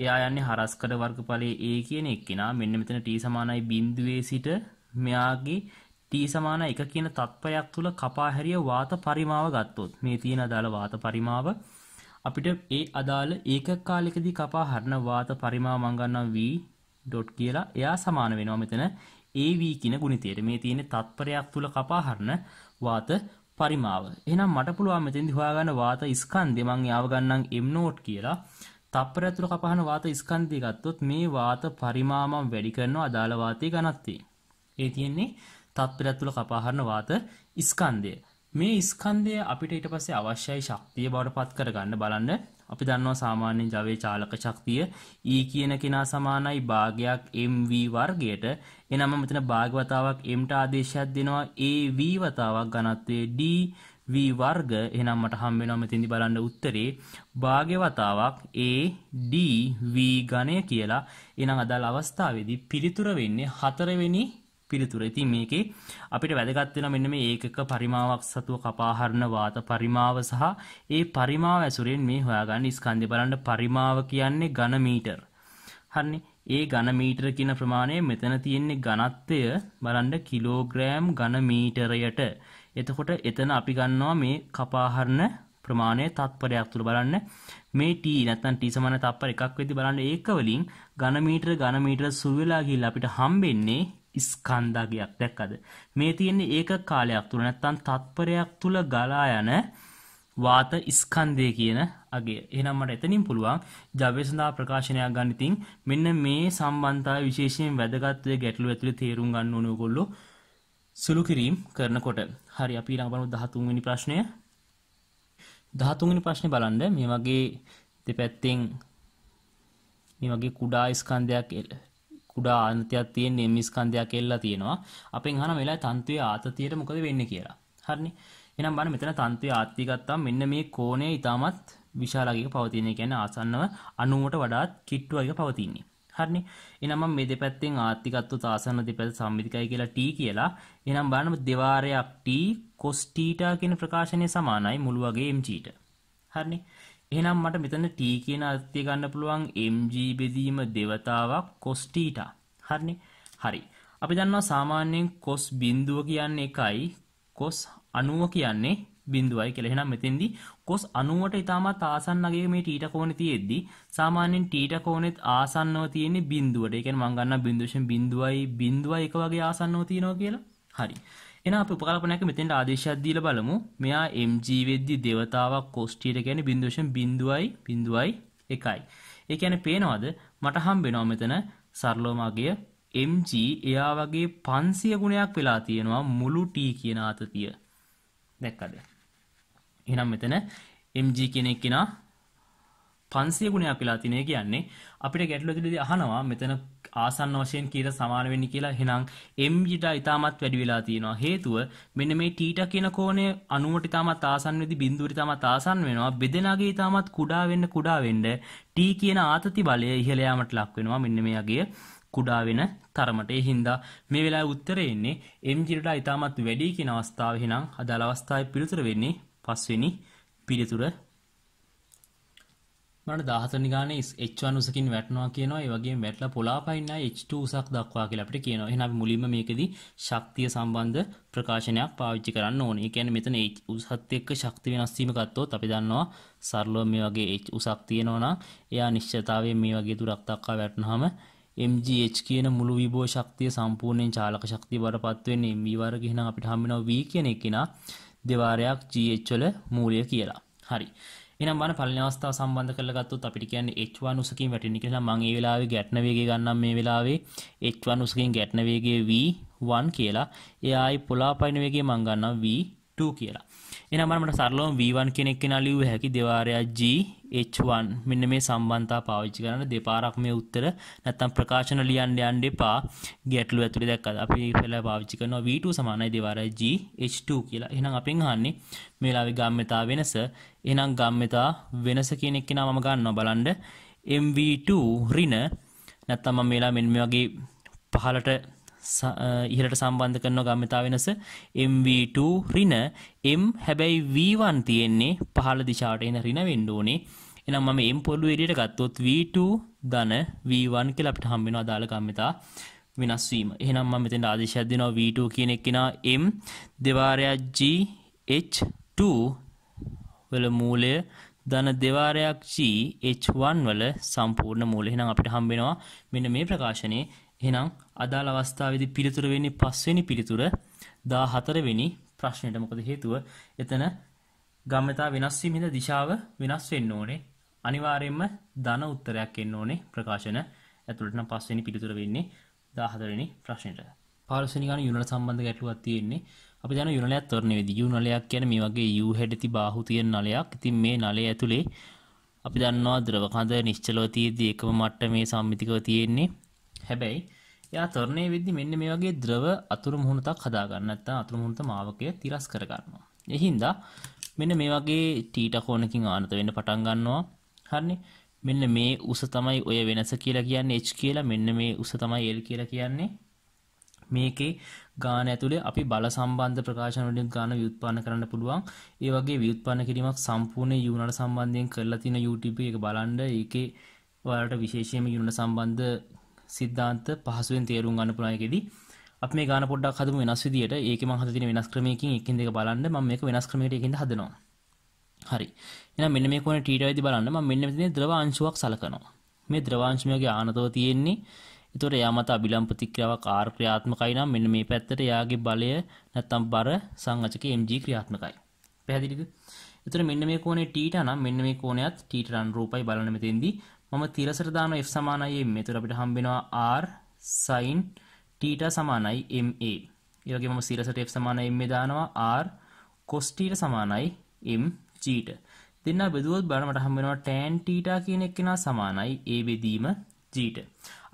එයා යන්නේ හරස්කඩ වර්ගඵලයේ A කියන එක්කෙනා මෙන්න මෙතන t සමානයි බිඳුවේ සිට මෙයාගේ t සමාන 1 කියන තත්පරයක් තුල කපා හැරිය වාත පරිමාව ගත්තොත් මේ තියෙන අදාළ වාත පරිමාව අපිට ඒ අදාළ ඒක කාලයකදී කපා හරින වාත පරිමාව මම ගන්නම් v dot කියලා එයා සමාන වෙනවා මෙතන AV කියන ගුණිතයට මේ තියෙන තත්පරයක් තුල කපා හරින වාත පරිමාව. එහෙනම් මට පුළුවන් මෙතෙන්දි හොයාගන්න වාත ස්කන්ධය මම යාව ගන්නම් m note කියලා. තප්පර ඇතුළ කපහන වාත ස්කන්ධය ගත්තොත් මේ වාත පරිමාමම් වැඩි කරනවා අදාළ වාතයේ ඝනත්වය. ඒ තියෙන්නේ තත්පර ඇතුළ කපාහරන වාත ස්කන්ධය. මේ ස්කන්ධය අපිට ඊට පස්සේ අවශ්‍යයි ශක්තිය බවට පත් කරගන්න බලන්න. අපි දන්නවා සාමාන්‍ය ජවයේ චාලක ශක්තිය E කියන කෙනා සමානයි භාගයක් mv වර්ගයට. එනම මෙතන භාග වතාවක් m ට ආදේශයක් දෙනවා AV වතාවක් ඝනත්වයේ d V වර්ග එහෙනම් මට හම් වෙනවා මෙතෙන්දි බලන්න උත්තරේ භාග්‍යවතාවක් A D V ඝණය කියලා. එහෙනම් අදාළ අවස්ථාවේදී පිළිතුර වෙන්නේ හතරවෙනි පිළිතුර. ඉතින් මේකේ අපිට වැදගත් වෙන මෙන්න මේ ඒකක පරිමාවක් සතුව කපාහරන වාත පරිමාව සහ ඒ පරිමාව ඇසුරෙන් මේ හොයාගන්න ස්කන්ධය බලන්න පරිමාව කියන්නේ ඝන මීටර. හරිනේ. ඒ ඝන මීටර කියන ප්‍රමාණය මෙතන තියෙන්නේ ඝනත්වය බලන්න කිලෝග්‍රෑම් ඝන මීටරයට. එතකොට එතන අපි ගන්නවා මේ කපාහරණ ප්‍රමාණය තත්පරයක් තුළ බලන්න මේ t නැත්නම් t සමාන තත්පර එකක් වෙද්දී බලන්න ඒක වලින් ඝන මීටර ඝන මීටර සුළු වෙලා ගිහිල්ලා අපිට හම්බෙන්නේ ස්කන්ධාගයක් දැක්කද මේ තියෙන්නේ ඒක කාලයක් තුළ නැත්නම් තත්පරයක් තුළ ගලා යන වාත ස්කන්ධය කියන අගය. එහෙනම් මට එතනින් පුළුවන් ජවය සඳහා ප්‍රකාශනයක් ගන්න ඉතින් මෙන්න මේ සම්බන්ධතාවය විශේෂයෙන් වැදගත් වේ ගැටලුව ඇතුලේ තේරුම් ගන්න ඕන ඕගොල්ලෝ සුළු කිරීම් කරනකොට හරි අපි ළඟ බලමු 13 වෙනි ප්‍රශ්නය 13 වෙනි ප්‍රශ්නේ බලන්න මේ වගේ දෙපැත්තෙන් මේ වගේ කුඩා ස්කන්ධයක් කුඩා ආන්තයක් තියෙන එම් ස්කන්ධයක් එල්ලලා තියෙනවා. අපෙන් අහන වෙලාවේ තන්ත්‍රයේ ආතතියට මොකද වෙන්නේ කියලා. හරිනේ. එහෙනම් බලන්න මෙතන තන්ත්‍රයේ ආත්‍ය ගත්තාම මෙන්න මේ කෝණය ඊටමත් විශාල අගයක පවතින. ඒ කියන්නේ ආසන්නව 90ට වඩාත් කිට්ටු අගයක පවතින්නේ. හරනි එනම මෙ දෙපැත්තෙන් ආර්ථිකත්ව තාසන දෙපැත් සම්මිතිකයි කියලා ටී කියලා එනම් බානම දෙවාරයක් ටී කොස්ටීටා කියෙන ප්‍රකාශනය සමානයි මුළුවගේ එම්චීට හරනි එනම් මට මෙතන ටී කියන අත්තිය ගන්න පුළුවන් MG බෙදීම දෙවතාවක් කොස්ටීටා හරනි හරි අපි දන්නවා සාමාන්‍යයෙන් කොස් බින්දුව කියන්නේ එකයි කොස් අනුව කියන්නේ බින්දුවයි කියලා එහෙනම් මෙතෙන්දී කොස් 90ට ඉතාමත් ආසන්න අගයක මේ ටීටා කෝණේ තියෙද්දි සාමාන්‍යයෙන් ටීටා කෝණෙත් ආසන්නව තියෙන්නේ බිඳුවට. ඒ කියන්නේ මම ගන්නවා බිඳුෂෙන් 0.0 එක වගේ ආසන්නව තියෙනවා කියලා. හරි. එහෙනම් අපි උපකල්පනයක මෙතෙන්ට ආදේශයක් දීලා බලමු. මෙයා mg වෙද්දි දෙවතාවක් කොස්ටියට කියන්නේ බිඳුෂෙන් 0.0 ඒ කියන්නේ පේනවද මට හම්බ මෙතන සරලවම අගය MG එයා වගේ 500 ගුණයක් වෙලා තියෙනවා මුළු T කියන ආතතිය. දැක්කද? එහෙනම් මෙතන mg කියන එක්කෙනා 500 ගුණයක් වෙලා තිනේ කියන්නේ අපිට ගැටලුවේදී අහනවා මෙතන ආසන්න වශයෙන් කීයට සමාන වෙන්නේ කියලා එහෙනම් mg ට ඊටමත් වැඩි වෙලා තියෙනවා හේතුව මෙන්න මේ t කියන කෝණය 90ට ඊටමත් ආසන්න වෙදී බිඳුවට ඊටමත් ආසන්න වෙනවා බෙදෙනාගේ ඊටමත් කුඩා වෙන්න කුඩා වෙන්න t කියන ආතති බලය ඉහළ යාමට ලක් වෙනවා මෙන්න මේ යගේ කුඩා වෙන තරමට ඒ හින්දා මේ වෙලාවේ උත්තරේ එන්නේ mg ට ඊටමත් වැඩි කියන අවස්ථාව එහෙනම් අදාළ අවස්ථාවේ පිළිතුර වෙන්නේ පස්වෙනි පිළිතුර මට 14 ගානේ H1 උසකින් වැටෙනවා කියනවා ඒ වගේම වැටලා පොලාපයින් ආයි H2 උසක් දක්වා කියලා අපිට කියනවා. එහෙනම් අපි මුලින්ම මේකෙදි ශක්තිය සම්බන්ධ ප්‍රකාශනයක් පාවිච්චි කරන්න ඕනේ. ඒ කියන්නේ මෙතන H උසත් එක්ක ශක්ති වෙනස් වීම ගත්තොත් අපි දන්නවා සරලව මේ වගේ H උසක් තියෙනවා නම් එයා නිශ්චිතතාවයෙන් මේ වගේ දුරක් දක්වා වැටෙනහම MGH කියන මුළු විභව ශක්තිය සම්පූර්ණයෙන් චාලක ශක්තිය බරපත් වෙන්නේ MV වර්ගය එහෙනම් අපිට හම්බ වෙනවා V කියන එකේ නා දෙවාරයක් GH වල මූලය කියලා. හරි. එහෙනම් බලන්න පළවෙනි අවස්ථාව සම්බන්ධ කරලා ගත්තොත් අපිට කියන්නේ h1 උසකින් වැටෙන කියලා මම ඒ වෙලාවේ ගැටන වේගය ගන්නම් මේ වෙලාවේ h1 උසකින් ගැටන වේගය v1 කියලා. ඒ ආයි පොලාපයින් වේගය මම ගන්නවා v2 කියලා. එනම් මට සරලවම V1 කෙනෙක් වෙනා ලිව්ව හැකි දෙවාරයක් G H1 මෙන්න මේ සම්බන්ධතා පාවිච්චි කරන්න දෙපාරක් මේ උත්තර නැත්තම් ප්‍රකාශන ලියන්න යන්න එපා ගැටලු ඇතුලේ දැක්කද අපි පළලා පාවිච්චි කරනවා V2 සමානයි දෙවාරයක් G H2 කියලා එහෙනම් අපෙන් අහන්නේ මේ වෙලාවේ ගම්මිතා වෙනස එහෙනම් ගම්මිතා වෙනස කියන එක නම ගන්නවා බලන්න MV2 ඍණ නැත්තම් මම මෙලා මෙන්න මේ වගේ පහලට ඉහලට සම්බන්ධ කරන ගම්මතා වෙනස MV2 රින M හැබැයි V1 තියෙන්නේ පහළ දිශාවට එන රින වෙන්න ඕනේ. එහෙනම් මම M පොළු එළියට ගත්තොත් V2 ධන V1 කියලා අපිට හම්බ වෙනවා අදාළ ගම්මතා වෙනස් වීම. එහෙනම් මම මෙතෙන් ආදේශයක් දෙනවා V2 කියන එක්කිනා M දෙවාරයක් G H2 වල මූලය ධන දෙවාරයක් G H1 වල සම්පූර්ණ මූලය. එහෙනම් අපිට හම්බ වෙනවා මෙන්න මේ ප්‍රකාශනයේ එහෙනම් අදාළ අවස්ථාවේදී පිළිතුර වෙන්නේ පස්වෙනි පිළිතුර 14 වෙනි ප්‍රශ්නෙට. මොකද හේතුව එතන ගම්‍යතා වෙනස් වීම හින්දා දිශාව වෙනස් වෙන්න ඕනේ. අනිවාර්යයෙන්ම ධන උත්තරයක් එන්න ඕනේ ප්‍රකාශන ඇතුළට නම් පස්වෙනි පිළිතුර වෙන්නේ 14 වෙනි ප්‍රශ්නෙට. පාරිසනිකාන යුනල සම්බන්ධ ගැටලුවක් තියෙන්නේ. අපි දන්න යුනලයක් තරණයේදී යු නලයක් කියන්නේ මේ වගේ යු හැඩති බාහු තියෙන නලයක්. ඉතින් මේ නලය ඇතුලේ අපි දන්නවා ද්‍රව කඳ නිශ්චලව තියෙද්දී එකම මට්ටමේ සම්මිතිකව තියෙන්නේ. හැබැයි එයා තරණය වෙද්දි මෙන්න මේ වගේ ද්‍රව අතුරු මුහුණුතක් හදාගන්න නැත්නම් අතුරු මුහුණුත මාවකය තිරස් කර ගන්නවා. ඒ හින්දා මෙන්න මේ වගේ ටීට කෝණකින් ආනත වෙන්න පටන් ගන්නවා. හරිනේ. මෙන්න මේ උස තමයි ඔය වෙනස කියලා කියන්නේ H කියලා. මෙන්න මේ උස තමයි L කියලා කියන්නේ. මේකේ ගාන ඇතුලේ අපි බල සම්බන්ධ ප්‍රකාශන වලින් ගාන ව්‍යුත්පන්න කරන්න පුළුවන්. ඒ වගේ ව්‍යුත්පන්න කිරීමක් සම්පූර්ණ යුනට සම්බන්ධයෙන් කරලා තියෙන YouTube එක බලන්න. ඒකේ ඔයාලට විශේෂයෙන්ම යුන සම්බන්ධ සිද්ධාන්ත පහසුවෙන් තේරුම් ගන්න පුළුවන් එකෙදී අපි මේ ගාන පොඩ්ඩක් හදමු වෙනස් විදියට. ඒකේ මම හදලා තියෙන වෙනස් ක්‍රමයකින් එකින් දෙක බලන්න මම මේක වෙනස් ක්‍රමයකට එකින් හදනවා. හරි. එහෙනම් මෙන්න මේ කොනේ ටීට වෙදි බලන්න මම මෙන්න මෙතන ද්‍රව අංශුවක් සලකනවා. මේ ද්‍රවාංශමයගේ ආනතව තියෙන්නේ. ඒතොර එයා මත අභිලම් ප්‍රතික්‍රියාවක් R ක්‍රියාත්මකයි නම් මෙන්න මේ පැත්තට එයාගේ බලය නැත්තම් බර සංචක mg ක්‍රියාත්මකයි. පැහැදිලිද? ඒතොර මෙන්න මේ කෝණය θ නම් මෙන්න මේ කෝණයත් θ අනුරූපයි බලන්න මෙතෙන්දී මම තිරසට දාන F සමානයි M. එතකොට අපිට හම්බ වෙනවා R sin θ සමානයි MA. ඒ වගේම මම සිරසට F සමානයි MA දානවා R cos θ සමානයි MG. දෙන්න බෙදුවොත් බලන්න මට හම්බ වෙනවා tan θ කියන එක්කෙනා සමානයි A බෙදීම ජීට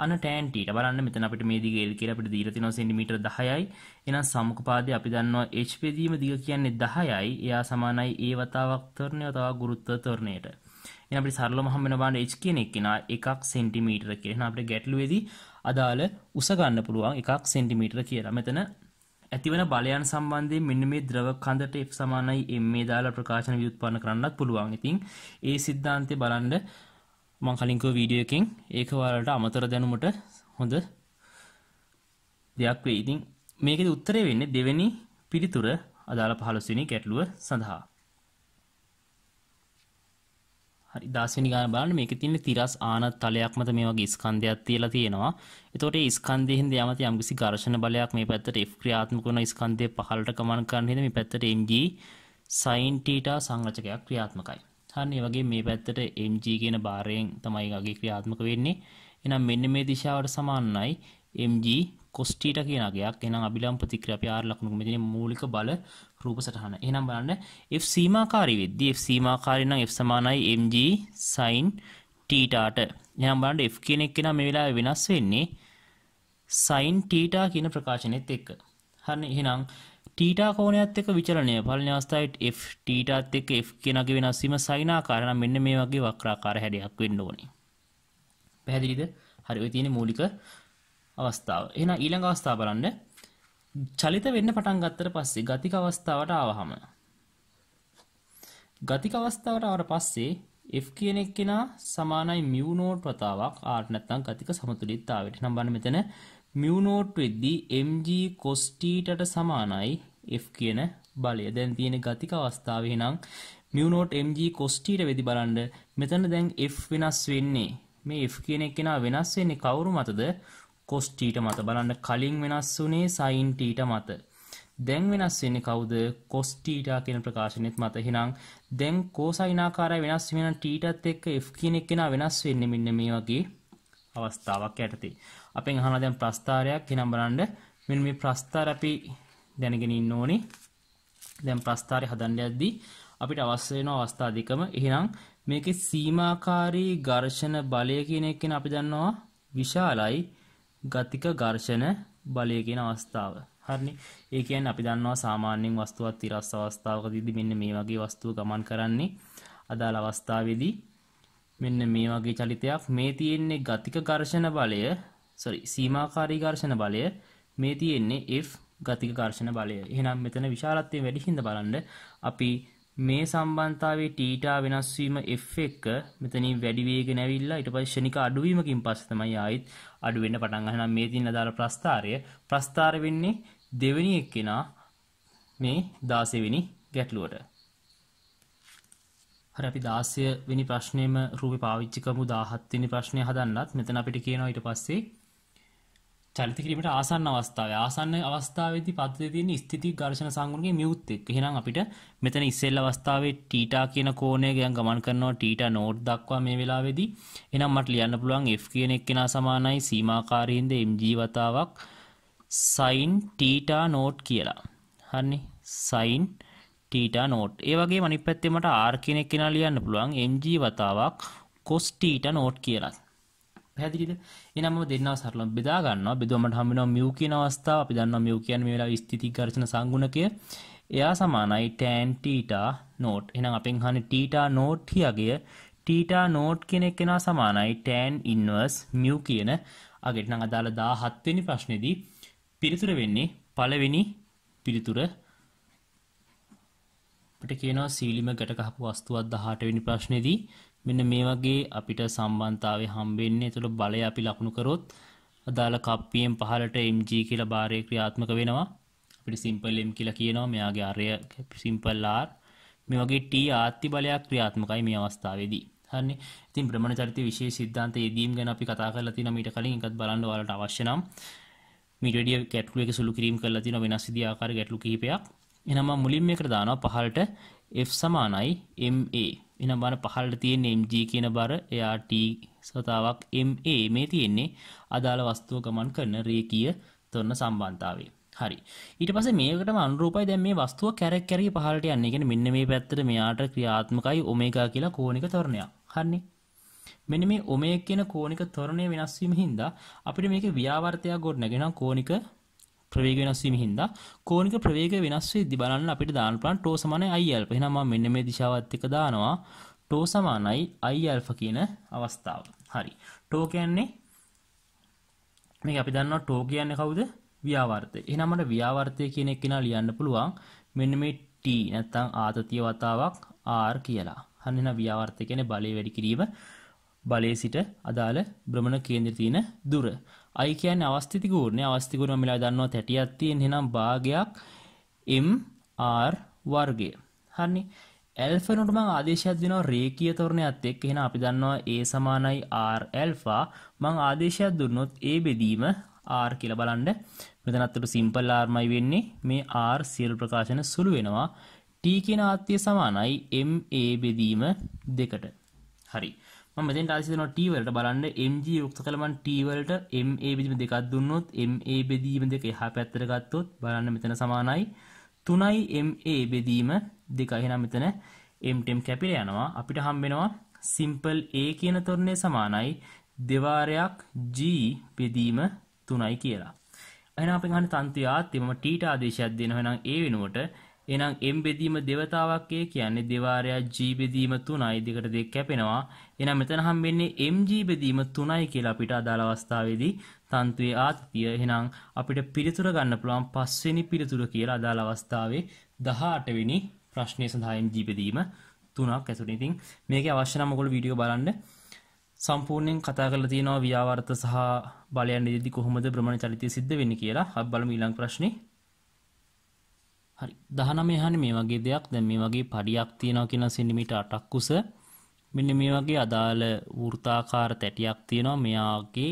අන්න ටෑන් ටීට බලන්න මෙතන අපිට මේ දිග එල් කියලා අපිට දීලා තිනවා සෙන්ටිමීටර 10යි එහෙනම් සමුඛපාදයේ අපි දන්නවා h බෙදීම දිග කියන්නේ 10යි එයා සමානයි a වතාවක් ත්වරණය තව ගුරුත්ව ත්වරණයට එන අපි සරලම හම්බෙන බාණ්ඩ H කියන එක කෙනා 1ක් සෙන්ටිමීටර කියලා. එහෙනම් අපිට ගැටලුවේදී අදාළ උස ගන්න පුළුවන් 1ක් සෙන්ටිමීටර කියලා. මෙතන ඇතිවන බලයන් සම්බන්ධයෙන් මෙන්න මේ ද්‍රව කඳට F සමානයි ma දාලා ප්‍රකාශන ව්‍යුත්පන්න කරන්නත් පුළුවන්. ඉතින් ඒ સિદ્ધාන්තය බලන්න මම කලින් කිව්ව වීඩියෝ එකෙන් ඒක ඔයාලට අමතර දැනුමට හොඳ දෙයක් වෙයි. ඉතින් මේකේ උත්තරේ වෙන්නේ දෙවෙනි පිළිතුර අදාළ 15 වෙනි ගැටලුව සඳහා හරි 10 වෙනි ගාන බලන්න මේකේ තියෙන තිරස් ආනත් තලයක් මත මේ වගේ ස්කන්ධයක් තියලා තියෙනවා. එතකොට ඒ ස්කන්ධයෙන් හින්දා යමත යම්කිසි ඝර්ෂණ බලයක් මේ පැත්තට F ක්‍රියාත්මක වන ස්කන්ධයේ පහළට ගමන් කරන හින්දා මේ පැත්තට mg sin θ සංරචකයක් ක්‍රියාත්මකයි. හරි ඒ වගේ මේ පැත්තට mg කියන බාරයෙන් තමයි වගේ ක්‍රියාත්මක වෙන්නේ. එහෙනම් මෙන්න මේ දිශාවට සමානයි mg cos θ කියන අගයක්. එහෙනම් අභිලම් ප්‍රතික්‍රියා අපි ආර ලකුණු මෙතන මූලික බල රූප සටහන. එහෙනම් බලන්න F සීමාකාරී වෙද්දී F සීමාකාරී නම් F සමානයි mg sin තීටාට. එහෙනම් බලන්න F කියන එක නම් මේ වෙලාවේ වෙනස් වෙන්නේ sin තීටා කියන ප්‍රකාශනෙත් එක්ක. හරි එහෙනම් තීටා කෝණයත් එක්ක විචලනය පළවෙනි අවස්ථාවේ F තීටාත් එක්ක F කියනගේ වෙනස් වීම sin ආකාර නම් මෙන්න මේ වගේ වක්‍රාකාර හැඩයක් වෙන්න ඕනේ. පැහැදිලිද? හරි ඔය තියෙන මූලික අවස්ථාව. එහෙනම් ඊළඟ අවස්ථාව බලන්න චලිත වෙන්න පටන් ගත්තට පස්සේ ගතික අවස්ථාවට ආවහම ගතික අවස්ථාවට ආවට පස්සේ F කියන එක්කෙනා සමානයි mu නෝට් වතාවක් R නැත්නම් ගතික සමතුලිතතාවයට නම් බලන්න මෙතන mu නෝට් වෙද්දී mg cos θට සමානයි F කියන බලය. දැන් තියෙන ගතික අවස්ථාවේ නම් mu not mg cos θ වෙදි බලන්න මෙතන දැන් f වෙනස් වෙන්නේ මේ f කියන එක වෙනස් වෙන්නේ කවුරු මතද කොස් ටීට මත බලන්න කලින් වෙනස් වුනේ සයින් ටීට මත දැන් වෙනස් වෙන්නේ කවුද කොස් ටීටා කියන ප්‍රකාශනෙත් මත එහෙනම් දැන් කොසයින් ආකාරය වෙනස් වෙන ටීටත් එක්ක f කියන එක වෙනස් වෙන්නේ මෙන්න මේ වගේ අවස්ථාවක් යටතේ අපෙන් අහන දැන් ප්‍රස්ථාරයක් එනම් බලන්න මෙන්න මේ ප්‍රස්ථාර අපි දැනගෙන ඉන්න ඕනේ දැන් ප්‍රස්ථාරය හදන්න යද්දී අපිට අවශ්‍ය වෙන අවස්ථා දෙකම එහෙනම් මේකේ සීමාකාරී ඝර්ෂණ බලය කියන එක අපි දන්නවා විශාලයි ගතික ඝර්ෂණ බලය කියන අවස්ථාව. හරිනේ. ඒ කියන්නේ අපි දන්නවා සාමාන්‍යයෙන් වස්තුවක් තිරස් අවස්ථාවකදීදී මෙන්න මේ වගේ වස්තුව ගමන් කරන්නේ අදාළ අවස්ථාවේදී මෙන්න මේ වගේ චලිතයක් මේ තියෙන්නේ ගතික ඝර්ෂණ බලය sorry සීමාකාරී ඝර්ෂණ බලය මේ තියෙන්නේ F ගතික ඝර්ෂණ බලය. එහෙනම් මෙතන විශාලත්වය වැඩි හින්දා බලන්න අපි මේ සම්බන්ධතාවයේ ටීටා වෙනස් වීම f එක මෙතනින් වැඩි වේගෙන ඇවිල්ලා ඊට පස්සේ ෂණික අඩුවීමකින් පස්සේ තමයි ආයෙත් අඩු වෙන්න පටන් ගන්නවා. මේ තියෙන අදාළ ප්‍රස්ථාරය ප්‍රස්ථාර වෙන්නේ දෙවෙනි එක්කෙනා මේ 16 වෙනි ගැටලුවට. හරි අපි 16 වෙනි ප්‍රශ්නේම රූපේ පාවිච්චි කරමු 17 වෙනි ප්‍රශ්නේ හදන්නත් මෙතන අපිට කියනවා ඊට පස්සේ චරිත කිරීමට ආසන්න අවස්ථාව ආසන්න අවස්ථාවද පත්ත තියන ස්තිති ගර්ශන සංගුන්ගේ මියුත් එක් හෙනම් අපිට මෙතන ඉස්සෙල් අවස්ථාවේ ටීටා කියන කෝනය ගයන් ගමන් කරනවා ටීට නෝට් දක්වා මේ වෙලාවෙදී එනම් මට ලියන්න පුළුවන් F කියන එක් කෙන සමානයි සීමාකාරීන්ද MG වතාවක් සයින් ටීටා නෝට් කියලා හන්නේ සයින් ටීටා නෝට් ඒ වගේ මනි පැත්තේ මට ආර් කෙනෙක් කෙනා ලියන්න පුළුවන් MG වතාවක් කොස් ටීට නෝට් කියලත් පැදිලිද එනම දෙන්නා සරලම් බෙදා ගන්නවා බෙදුවමට හම්බෙනවා මියු කියන අවස්ථාව අපි දන්නවා මියු කියන්නේ මේ වෙලාව ස්ථිතිකර්ෂණ සංගුණකය එයා සමානයි tan θ note එහෙනම් අපෙන් අහන්නේ θ note යගය θ note කියන එක වෙනවා සමානයි tan inverse මියු කියන අගෙට නම් අදාළ 17 වෙනි ප්‍රශ්නේදී පිළිතුර වෙන්නේ පළවෙනි පිළිතුර අපිට කියනවා සීලිම ගැට ගහපු වස්තුවක් 18 වෙනි ප්‍රශ්නේදී මෙන්න මේ වගේ අපිට සම්බන්ධතාවය හම්බෙන්නේ. ඒතකොට බලය අපි ලකුණු කරොත් අදාළ කප්පියෙන් පහළට mg කියලා බාරය ක්‍රියාත්මක වෙනවා. අපිට සිම්පල් m කියලා කියනවා. මෙයාගේ අරය සිම්පල් r. මේ වගේ t ආත්ති බලයක් ක්‍රියාත්මකයි මේ අවස්ථාවේදී. හරිනේ. ඉතින් භ්‍රමණ චරිත විශේෂ සිද්ධාන්ත යෙදීම් ගැන අපි කතා කරලා තිනවා මීට කලින්. ඒකත් බලන්න ඔයාලට අවශ්‍ය නම් මීට වැඩිය ගැටලු එක සුළු කිරීම කරලා තිනවා වෙනස් විදිහ ආකාර ගැටලු කිහිපයක්. එහෙනම් මම මුලින්ම එකට දානවා පහළට f සමානයි ma එන බර පහළට තියෙන mg කියන බර එයා t සතාවක් ma මේ තියෙන්නේ අදාළ වස්තුව ගමන් කරන රේඛීය ත්වරණ සම්බන්ධතාවය. හරි ඊට පස්සේ මේකටම අනුරූපයි දැන් මේ වස්තුව කැරක් කැරී පහළට යන්නේ. කියන්නේ මෙන්න මේ පැත්තට මෙයාට ක්‍රියාත්මකයි ඔමේගා කියලා කෝණික ත්වරණයක්. හරිනේ. මෙන්න මේ ඔමේග කියන කෝණික ත්වරණය වෙනස් වීම හින්දා අපිට මේකේ ව්‍යාවර්තයක් ගොඩනගෙනවා කෝණික ප්‍රවේග වෙනස් වීම හින්දා කෝණික ප්‍රවේග වෙනස් වෙද්දී බලන්න අපිට දාන්න පුළුවන් ටෝ සමානයි i alpha. එහෙනම් මම මෙන්න මේ දිශාවත් එක දානවා ටෝ සමානයි i alpha කියන අවස්ථාව. හරි. ටෝ කියන්නේ මේක අපි දන්නවා ටෝ කියන්නේ කවුද? ව්‍යාවර්තය. එහෙනම් අපිට ව්‍යාවර්තය කියන එක කෙනා ලියන්න පුළුවන් මෙන්න මේ t නැත්නම් ආතතිය වතාවක් r කියලා. හරි එහෙනම් ව්‍යාවර්තය කියන්නේ බලය වැඩි කිරීම බලයේ සිට අදාළ භ්‍රමණ කේන්ද්‍රය තියෙන දුර. i කියන්නේ අවස්ථිතිකූර්ණේ අවස්ථිකූර්ණ මෙලා දන්නවා තැටියක් තියෙන එහෙනම් භාගයක් m r වර්ගය හරිනේ ඇල්ෆා නට මම ආදේශයක් දෙනවා රේඛීය ත්වරණයත් එක්ක එහෙනම් අපි දන්නවා a සමානයි r ඇල්ෆා මම ආදේශයක් දුන්නොත් a බෙදීම r කියලා බලන්න මෙතන අත්තට සිම්පල් r මයි වෙන්නේ මේ r සියලු ප්‍රකාශන සුළු වෙනවා t කියන ආත්‍ය සමානයි ma බෙදීම දෙකට හරි මෙතෙන් ආසිදන ටීවලට බලන්න MG යුක්ත කළමන් ටීවලට MA බෙදීම දෙකක් දුන්නොත් MA බෙදීම දෙක එහා පැත්තට ගත්තොත් බලන්න මෙතන සමානයි 3යි MA බෙදීම 2 එහෙනම් මෙතන MTM කැපිලා යනවා අපිට හම් වෙනවා simple A කියන තොරණේ සමානයි දෙවාරයක් G බෙදීම 3යි කියලා. එහෙනම් අපි ගන්න තන්ත්‍රය ආත්මම T ආදේශයක් දෙනවා එහෙනම් A වෙනුවට එහෙනම් m බෙදීම දෙවතාවක් ඒ කියන්නේ දෙවාරයා g බෙදීම 3යි දෙකට දෙක කැපෙනවා. එහෙනම් මෙතන හම්බෙන්නේ mg බෙදීම 3යි කියලා අපිට අදාළ අවස්ථාවේදී තන්තුවේ ආතතිය. එහෙනම් අපිට පිළිතුර ගන්න පුළුවන් පස්වෙනි පිළිතුර කියලා අදාළ අවස්ථාවේ 18 වෙනි ප්‍රශ්නය සඳහා mg බෙදීම 3ක් ඇතුළේ. ඉතින් මේකේ අවශ්‍ය නම් ඔයගොල්ලෝ වීඩියෝ බලන්න. සම්පූර්ණයෙන් කතා කරලා තියෙනවා ව්‍යාවර්ත සහ බලයන් ඉදිරි කොහොමද භ්‍රමණ චලිතය සිද්ධ වෙන්නේ කියලා. අපි බලමු ඊළඟ ප්‍රශ්නේ. හරි 19 හනි මේ වගේ දෙයක් දැන් මේ වගේ පඩියක් තියෙනවා කියන සෙන්ටිමීටර 8ක් උස මෙන්න මේ වගේ අදාළ වෘත්තාකාර තැටියක් තියෙනවා මෙයාගේ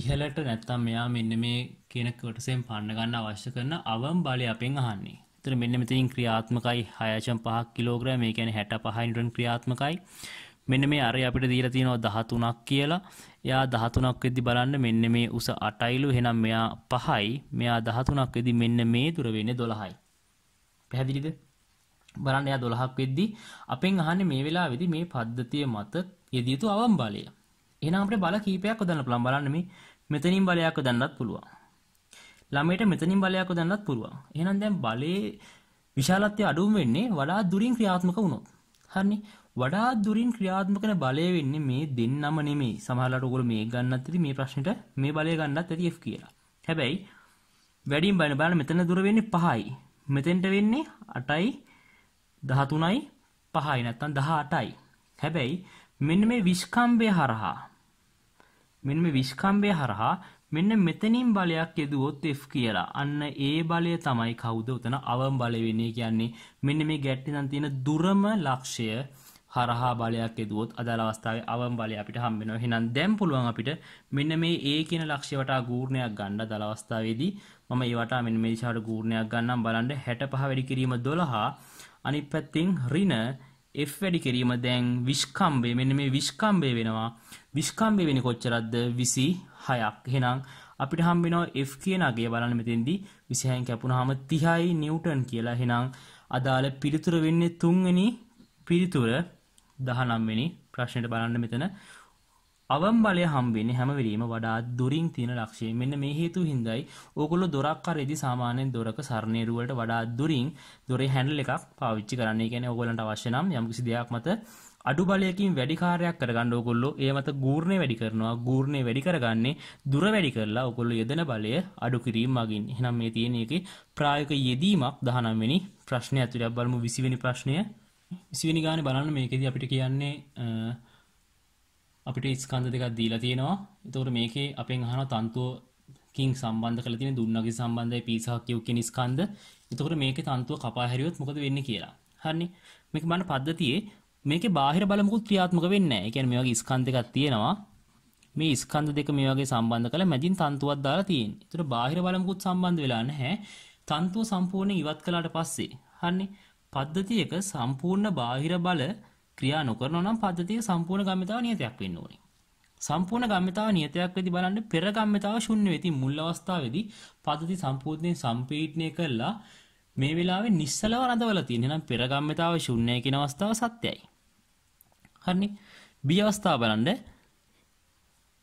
ඉහළට නැත්තම් මෙයා මෙන්න මේ කියන කොටසෙන් පන්න ගන්න අවශ්‍ය කරන අවම් බලය අපෙන් අහන්නේ. එතන මෙන්න මෙතනින් ක්‍රියාත්මකයි 6.5 කිලෝග්‍රෑම් ඒ කියන්නේ 65 නිව්ටන් ක්‍රියාත්මකයි. මෙන්න මේ අරය අපිට දීලා තියෙනවා 13ක් කියලා. එයා 13ක් වෙද්දි බලන්න මෙන්න මේ උස 8යිලු එහෙනම් මෙයා 5යි. මෙයා 13ක් වෙද්දි මෙන්න මේ දුර වෙන්නේ 12යි. පැහැදිලිද බලන්න එයා 12ක් වෙද්දී අපෙන් අහන්නේ මේ වෙලාවේදී මේ පද්ධතිය මත යෙදිය යුතු අවම්බලය. එහෙනම් අපිට බල කීපයක් හොදන්න පුළුවන් බලන්න මේ මෙතනින් බලයක් හොදන්නත් පුළුවන්. ළමයට මෙතනින් බලයක් හොදන්නත් පුළුවන්. එහෙනම් දැන් බලයේ විශාලත්වය අඩු වෙන්නේ වඩා දුරින් ක්‍රියාත්මක වුණොත්. හරිනේ. වඩා දුරින් ක්‍රියාත්මක කරන බලය වෙන්නේ මේ දෙන්නම නෙමෙයි. සමහරවිට ඔයගොල්ලෝ මේ ගන්නත් ඇති මේ ප්‍රශ්නෙට මේ බලය ගන්නත් ඇති F කියලා. හැබැයි වැඩිම බලන බලන්න මෙතන දුර වෙන්නේ 5යි. මෙතෙන්ට වෙන්නේ 8යි 13යි 5යි නැත්තම් 18යි. හැබැයි මෙන්න මේ විස්කම්බය හරහා මෙන්න මේ විස්කම්බය හරහා මෙන්න මෙතනින් බලයක් යෙදුවොත් F කියලා. අන්න ඒ බලය තමයි කවුද උතන අවම් බලය වෙන්නේ කියන්නේ. මෙන්න මේ ගැට්ටේ නම් තියෙන දුරම ලක්ෂය හරහා බලයක් යෙදුවොත් අදාළ අවස්ථාවේ අවම් බලය අපිට හම්බ වෙනවා. එහෙනම් දැන් පුළුවන් අපිට මෙන්න මේ A කියන ලක්ෂය වටා ගූර්ණයක් ගන්න අදාළ අවස්ථාවේදී මම ඒ වටා මෙන්න මේ දිශාවට ගූර්ණයක් ගන්නම් බලන්න 65 වැඩි කිරීම 12 අනිත් පැත්තෙන් ඍණ f වැඩි කිරීම දැන් විස්කම්බේ මෙන්න මේ විස්කම්බේ වෙනවා විස්කම්බේ වෙන්නේ කොච්චරක්ද 26ක් එහෙනම් අපිට හම්බ වෙනවා f කියන අගය බලන්න මෙතෙන්දී 26න් කැපුණාම 30යි නිව්ටන් කියලා එහෙනම් අදාළ පිළිතුර වෙන්නේ තුන්වෙනි පිළිතුර 19 වෙනි ප්‍රශ්නෙට බලන්න මෙතන අවම්බලය හම්බෙන්නේ හැම වෙලෙම වඩා දුරින් තියෙන ලක්ෂය. මෙන්න මේ හේතුව හින්දායි ඕගොල්ලෝ දොරක් අරෙදි සාමාන්‍යයෙන් දොරක සරණේරු වලට වඩා දුරින් දොරේ හැන්ඩල් එකක් පාවිච්චි කරන්න. ඒ කියන්නේ ඕගොල්ලන්ට අවශ්‍ය නම් යම්කිසි දෙයක් මත අඩු බලයකින් වැඩි කාර්යයක් කරගන්න ඕගොල්ලෝ ඒ මත ගූර්ණේ වැඩි කරනවා. ගූර්ණේ වැඩි කරගන්නේ දුර වැඩි කරලා ඕගොල්ලෝ යෙදෙන බලය අඩු කිරීම මගින්. එහෙනම් මේ තියෙන එකේ ප්‍රායෝගික යෙදීමක් 19 වෙනි ප්‍රශ්නය ඇතුළේ බලමු 20 වෙනි ප්‍රශ්නය. 20 වෙනි ගානේ බලන්න මේකෙදි අපිට කියන්නේ අපිට ස්කන්ධ දෙකක් දීලා තියෙනවා. එතකොට මේකේ අපෙන් අහන තන්තුවකින් සම්බන්ධ කරලා තියෙන දුන්නගේ සම්බන්ධයි පීසහක් කියු කියන ස්කන්ධ. එතකොට මේකේ තන්තුව කපා හැරියොත් මොකද වෙන්නේ කියලා. හරිනේ. මේක බලන පද්ධතියේ මේකේ බාහිර බල මොකුත් ක්‍රියාත්මක වෙන්නේ නැහැ. ඒ කියන්නේ මේ වගේ ස්කන්ධ දෙකක් තියෙනවා. මේ ස්කන්ධ දෙක මේ වගේ සම්බන්ධ කරලා මැදින් තන්තුවක් දාලා තියෙන්නේ. එතකොට බාහිර බල මොකුත් සම්බන්ධ වෙලා නැහැ. තන්තුව සම්පූර්ණයෙන් ඉවත් කළාට පස්සේ හරිනේ. පද්ධතියක සම්පූර්ණ බාහිර බල ක්‍රියා නොකරනවා නම් පද්ධතිය සම්පූර්ණ ගම්මිතාව නියතයක් වෙන්න ඕනේ. සම්පූර්ණ ගම්මිතාව නියතයක් වෙදී බලන්න පෙර ගම්මිතාව ශුන්‍ය වෙති මුල් අවස්ථාවේදී පද්ධති සම්පූර්ණයෙන් සම්පීඩණය කළා මේ වෙලාවේ නිස්සලව රඳවලා තියෙන. එහෙනම් පෙර ගම්මිතාව ශුන්‍යයි කියන අවස්ථාව සත්‍යයි. හරිනේ. B අවස්ථාව බලන්න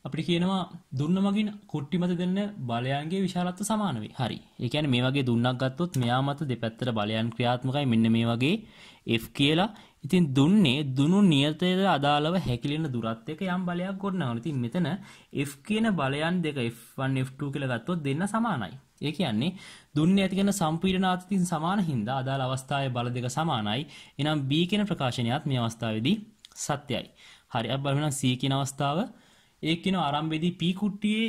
අපිට කියනවා දුන්න මගින් කුට්ටි මත දෙන්න බලයන්ගේ විශාලත්ව සමාන වේ. හරි. ඒ කියන්නේ මේ වගේ දුන්නක් ගත්තොත් මෙයා මත දෙපැත්තට බලයන් ක්‍රියාත්මකයි. මෙන්න මේ වගේ F කියලා ඉතින් දුන්නේ දුනු නියතයට අදාළව හැකිලෙන දුරත් එක යම් බලයක් ගොඩනගනවා. ඉතින් මෙතන f කියන බලයන් දෙක f1 f2 කියලා ගත්තොත් දෙන්න සමානයි. ඒ කියන්නේ දුන්නේ ඇති කරන සම්පීඩනාත් ඉතින් සමාන හින්දා අදාළ අවස්ථාවේ බල දෙක සමානයි. එනම් b කියන ප්‍රකාශනයත් මේ අවස්ථාවේදී සත්‍යයි. හරි අපි බලමු නම් c කියන අවස්ථාව ඒ කියන ආරම්භයේදී p කුට්ටියේ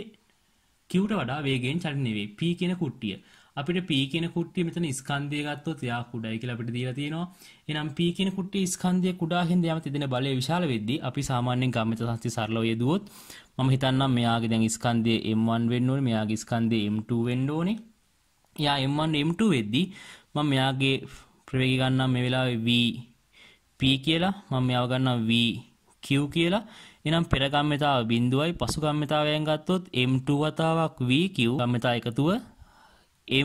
q වඩා වේගයෙන් චලිත නෙවෙයි. p කියන කුට්ටිය අපිට p කියන කුට්ටිය මෙතන ස්කන්ධය ගත්තොත් යා කුඩයි කියලා අපිට දීලා තියෙනවා. එහෙනම් p කියන කුට්ටිය ස්කන්ධය කුඩා හින්දා යම තිදෙන බලය විශාල වෙද්දී අපි සාමාන්‍යයෙන් ගම්මිත සම්ති සරලව යෙදුවොත් මම හිතන්නම් මෙයාගේ දැන් ස්කන්ධය m1 වෙන්න ඕනේ, මෙයාගේ ස්කන්ධය m2 වෙන්න ඕනේ. යා m1 m2 වෙද්දී මම මෙයාගේ ප්‍රවේගය ගන්නම් මේ වෙලාවේ v p කියලා මම මෙයාව ගන්නම් v q කියලා එනම් පෙර ගම්මිතාව බිඳුවයි පසු ගම්මිතාවයෙන් ගත්තොත් m2 වතාවක් v q ගම්මිතා එකතුව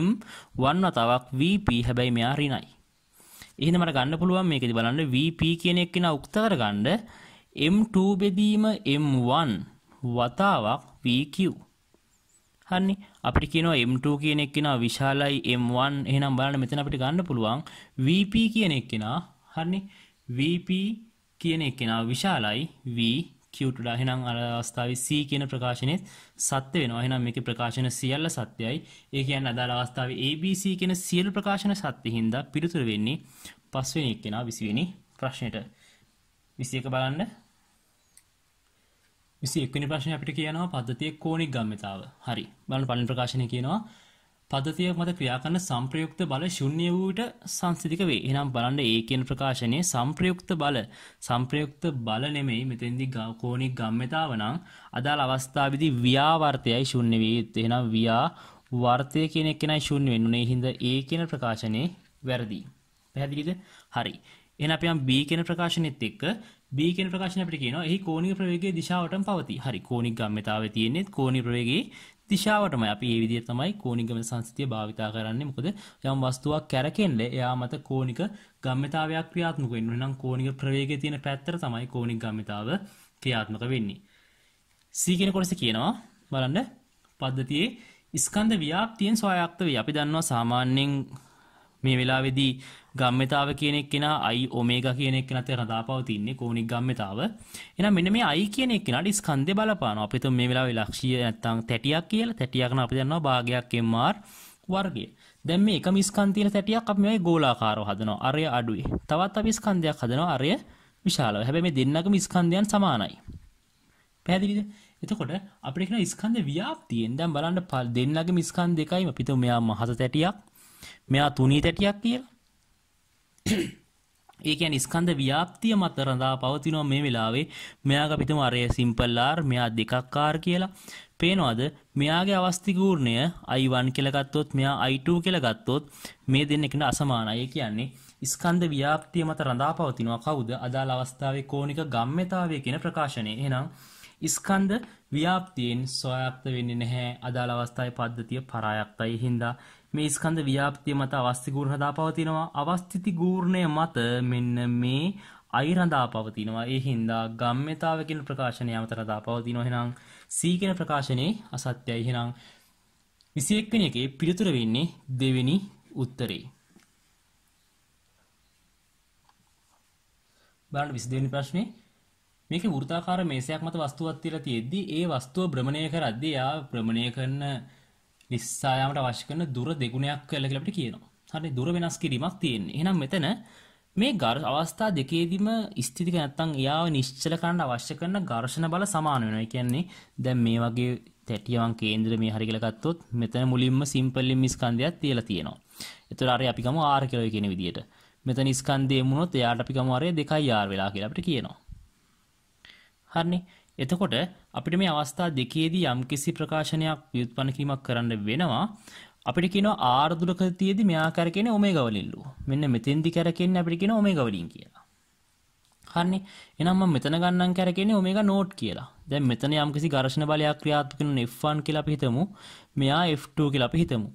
m1 වතාවක් vp හැබැයි මෙයා ඍණයි. එහෙනම් මට ගන්න පුළුවන් මේකදී බලන්න vp කියන එක කෙනා උක්ත කරගන්න m2 බෙදීම m1 වතාවක් vq. හරි අපිට කියනවා m2 කියන එක කෙනා විශාලයි m1 එහෙනම් බලන්න මෙතන අපිට ගන්න පුළුවන් vp කියන එක කෙනා හරිනේ vp කියන එක කෙනා විශාලයි v කියවටඩා හෙනම් අර අවස්ථාව සී කියන ප්‍රකාශනය සත්‍ය වෙනවා හෙනම් මේක ප්‍රකාශන සියල්ල සත්‍යයි ඒ කියන්න අදාළ අවස්ථාව ABC කියෙන සියල් ප්‍රකාශන සත්‍ය හින්ද පිරිතුර වෙන්නේ පස්වෙන එක් කෙනා විසිවෙනි ප්‍රශ්නයට විසියක බලන්න විසි එක්නි ප්‍රශ්න අපිට කියනවා පද්ධතිය කෝනික් ගම්මතාව හරි බලන්න පලින් ප්‍රකාශනය කියනවා පද්ධතිය මත ක්‍රියාකරන සම්ප්‍රයුක්ත බල ශුන්‍ය වූට සංසිධික වේ. එහෙනම් බලන්න ඒ කියන ප්‍රකාශනයේ සම්ප්‍රයුක්ත බල සම්ප්‍රයුක්ත බල නෙමෙයි මෙතෙන්දි කෝණික ගම්මිතාව නම් අදාළ අවස්ථාවේදී ව්‍යාවර්තයයි ශුන්‍ය වේ යුත්තේ. එහෙනම් ව්‍යා වර්තය කියන එකනයි ශුන්‍ය වෙන්නේ. හින්දා ඒ කියන ප්‍රකාශනයේ වැරදි. පැහැදිලිද? හරි. එහෙනම් අපි යම් B කියන ප්‍රකාශනෙත් එක්ක B කියන ප්‍රකාශන අපිට කියනවා එහි කෝණික ප්‍රවේගයේ දිශාවටම පවතී. හරි කෝණික ගම්මිතාවේ තියෙන්නේ කෝණික ප්‍රවේගයේ දිශාවටම අපි ඒ විදිහට තමයි කෝණිකම සංස්කෘතිය භාවිතා කරන්නේ මොකද යම් වස්තුවක් කැරකෙන්න එයා මත කෝණික ගම්මිතාවයක් ක්‍රියාත්මක වෙන්න ඕනේ නම් කෝණික ප්‍රවේගයේ තියෙන පැත්තට තමයි කෝණික ගම්මිතාව ක්‍රියාත්මක වෙන්නේ C කියන කොටස කියනවා බලන්න පද්ධතියේ ස්කන්ධ ව්‍යාප්තියෙන් සොයාක්ත වේ අපි දන්නවා සාමාන්‍යයෙන් මේ වෙලාවේදී ගම්මතාව කියන එක්කෙනා i omega කියන එක්කෙනා අතර රඳාපවතින්නේ කෝණික ගම්මතාව. එහෙනම් මෙන්න මේ i කියන එක්කෙනාට ස්කන්ධය බලපානවා. අපි හිතමු මේ වෙලාවේ ලක්ෂ්‍ය නැත්තම් 30ක් කියලා. 30ක් නම් අපි දන්නවා භාගයක් mr වර්ගය. දැන් මේ එකම ස්කන්ධ තියෙන 30ක් අපි මේ ගෝලාකාරව හදනවා. අරය අඩුයි. තවත් අපි ස්කන්ධයක් හදනවා අරය විශාලව. හැබැයි මේ දෙන්නගම ස්කන්ධයන් සමානයි. පැහැදිලිද? එතකොට අපිට කියන ස්කන්ධ ව්‍යාප්තියෙන් දැන් බලන්න දෙන්නගම ස්කන්ධ දෙකයිම පිටු මෙයා මහත තැටියක් මෙයා තුනී තැටියක් කියලා. ඒ කියන්නේ ස්කන්ධ ව්‍යාප්තිය මත රඳා පවතිනවා මේ වෙලාවේ මෙයාගේ අපිටම අරය සිම්පල් R මෙයා දෙකක් R කියලා පේනවාද මෙයාගේ අවස්තිගූර්ණය I1 කියලා ගත්තොත් මෙයා I2 කියලා ගත්තොත් මේ දෙන්න එකට අසමානයි. ඒ කියන්නේ ස්කන්ධ ව්‍යාප්තිය මත රඳා පවතිනවා කවුද? අදාළ අවස්ථාවේ කෝණික ගම්මිතාවය කියන ප්‍රකාශනය. එහෙනම් ස්කන්ධ ව්‍යාප්තියෙන් සොයාක්ත වෙන්නේ නැහැ. අදාළ අවස්ථාවේ පද්ධතිය පරායක්තයි. හින්දා මේ ස්කන්ධ ව්‍යාප්තිය මත අවස්ථි ගූර්ණදා පවතිනවා අවස්ථಿತಿ ගූර්ණය මත මෙන්න මේ අයි රඳා පවතිනවා ඒ හින්දා ගම්මිතාව කියන ප්‍රකාශනය මත රඳා පවතිනවා එහෙනම් C කියන ප්‍රකාශනයේ අසත්‍යයි එහෙනම් 21 වෙනි එකේ පිළිතුර වෙන්නේ දෙවෙනි උත්තරේ බලන්න 22 වෙනි ප්‍රශ්නේ මේකේ වෘත්තාකාර මේසයක් මත වස්තුවක් තියලා තියෙද්දි ඒ වස්තුව භ්‍රමණය කරද්දී ආ භ්‍රමණය කරන නිස්සායාමට අවශ්‍ය කරන දුර දෙගුණයක් කියලා කියලා අපිට කියනවා. හරි දුර වෙනස් කිරීමක් තියෙන්නේ. එහෙනම් මෙතන මේ අවස්ථා දෙකේදීම ස්ථිතික නැත්තම් එයාව නිශ්චල කරන්න අවශ්‍ය කරන ඝර්ෂණ බල සමාන වෙනවා. ඒ කියන්නේ දැන් මේ වගේ තැටියවන් කේන්ද්‍ර මේ හරි කියලා ගත්තොත් මෙතන මුලින්ම සිම්පල් ලිම් ස්කන්ධයක් තියලා තියෙනවා. ඒතර අර අපි ගමු R කියලා කියන විදිහට. මෙතන ස්කන්ධය මුනොත් එයාට අපි ගමු R 2R වෙලා කියලා අපිට කියනවා. හරිනේ. එතකොට අපිට මේ අවස්ථා දෙකේදී යම්කිසි ප්‍රකාශනයක් ව්‍යුත්පන්න කිරීමක් කරන්න වෙනවා. අපිට කියනවා R දුරකථයේදී මෙයා කරකෙන්නේ ඔමේගා වලින්ලු. මෙන්න මෙතෙන්දි කරකෙන්නේ අපිට කියනවා ඔමේගා වලින් කියලා. හරිනේ. එහෙනම් මම මෙතන ගන්නම් කරකෙන්නේ ඔමේගා නෝට් කියලා. දැන් මෙතන යම්කිසි ඝර්ෂණ බලයක් ක්‍රියාත්මක වෙන F1 කියලා අපි හිතමු. මෙයා F2 කියලා අපි හිතමු.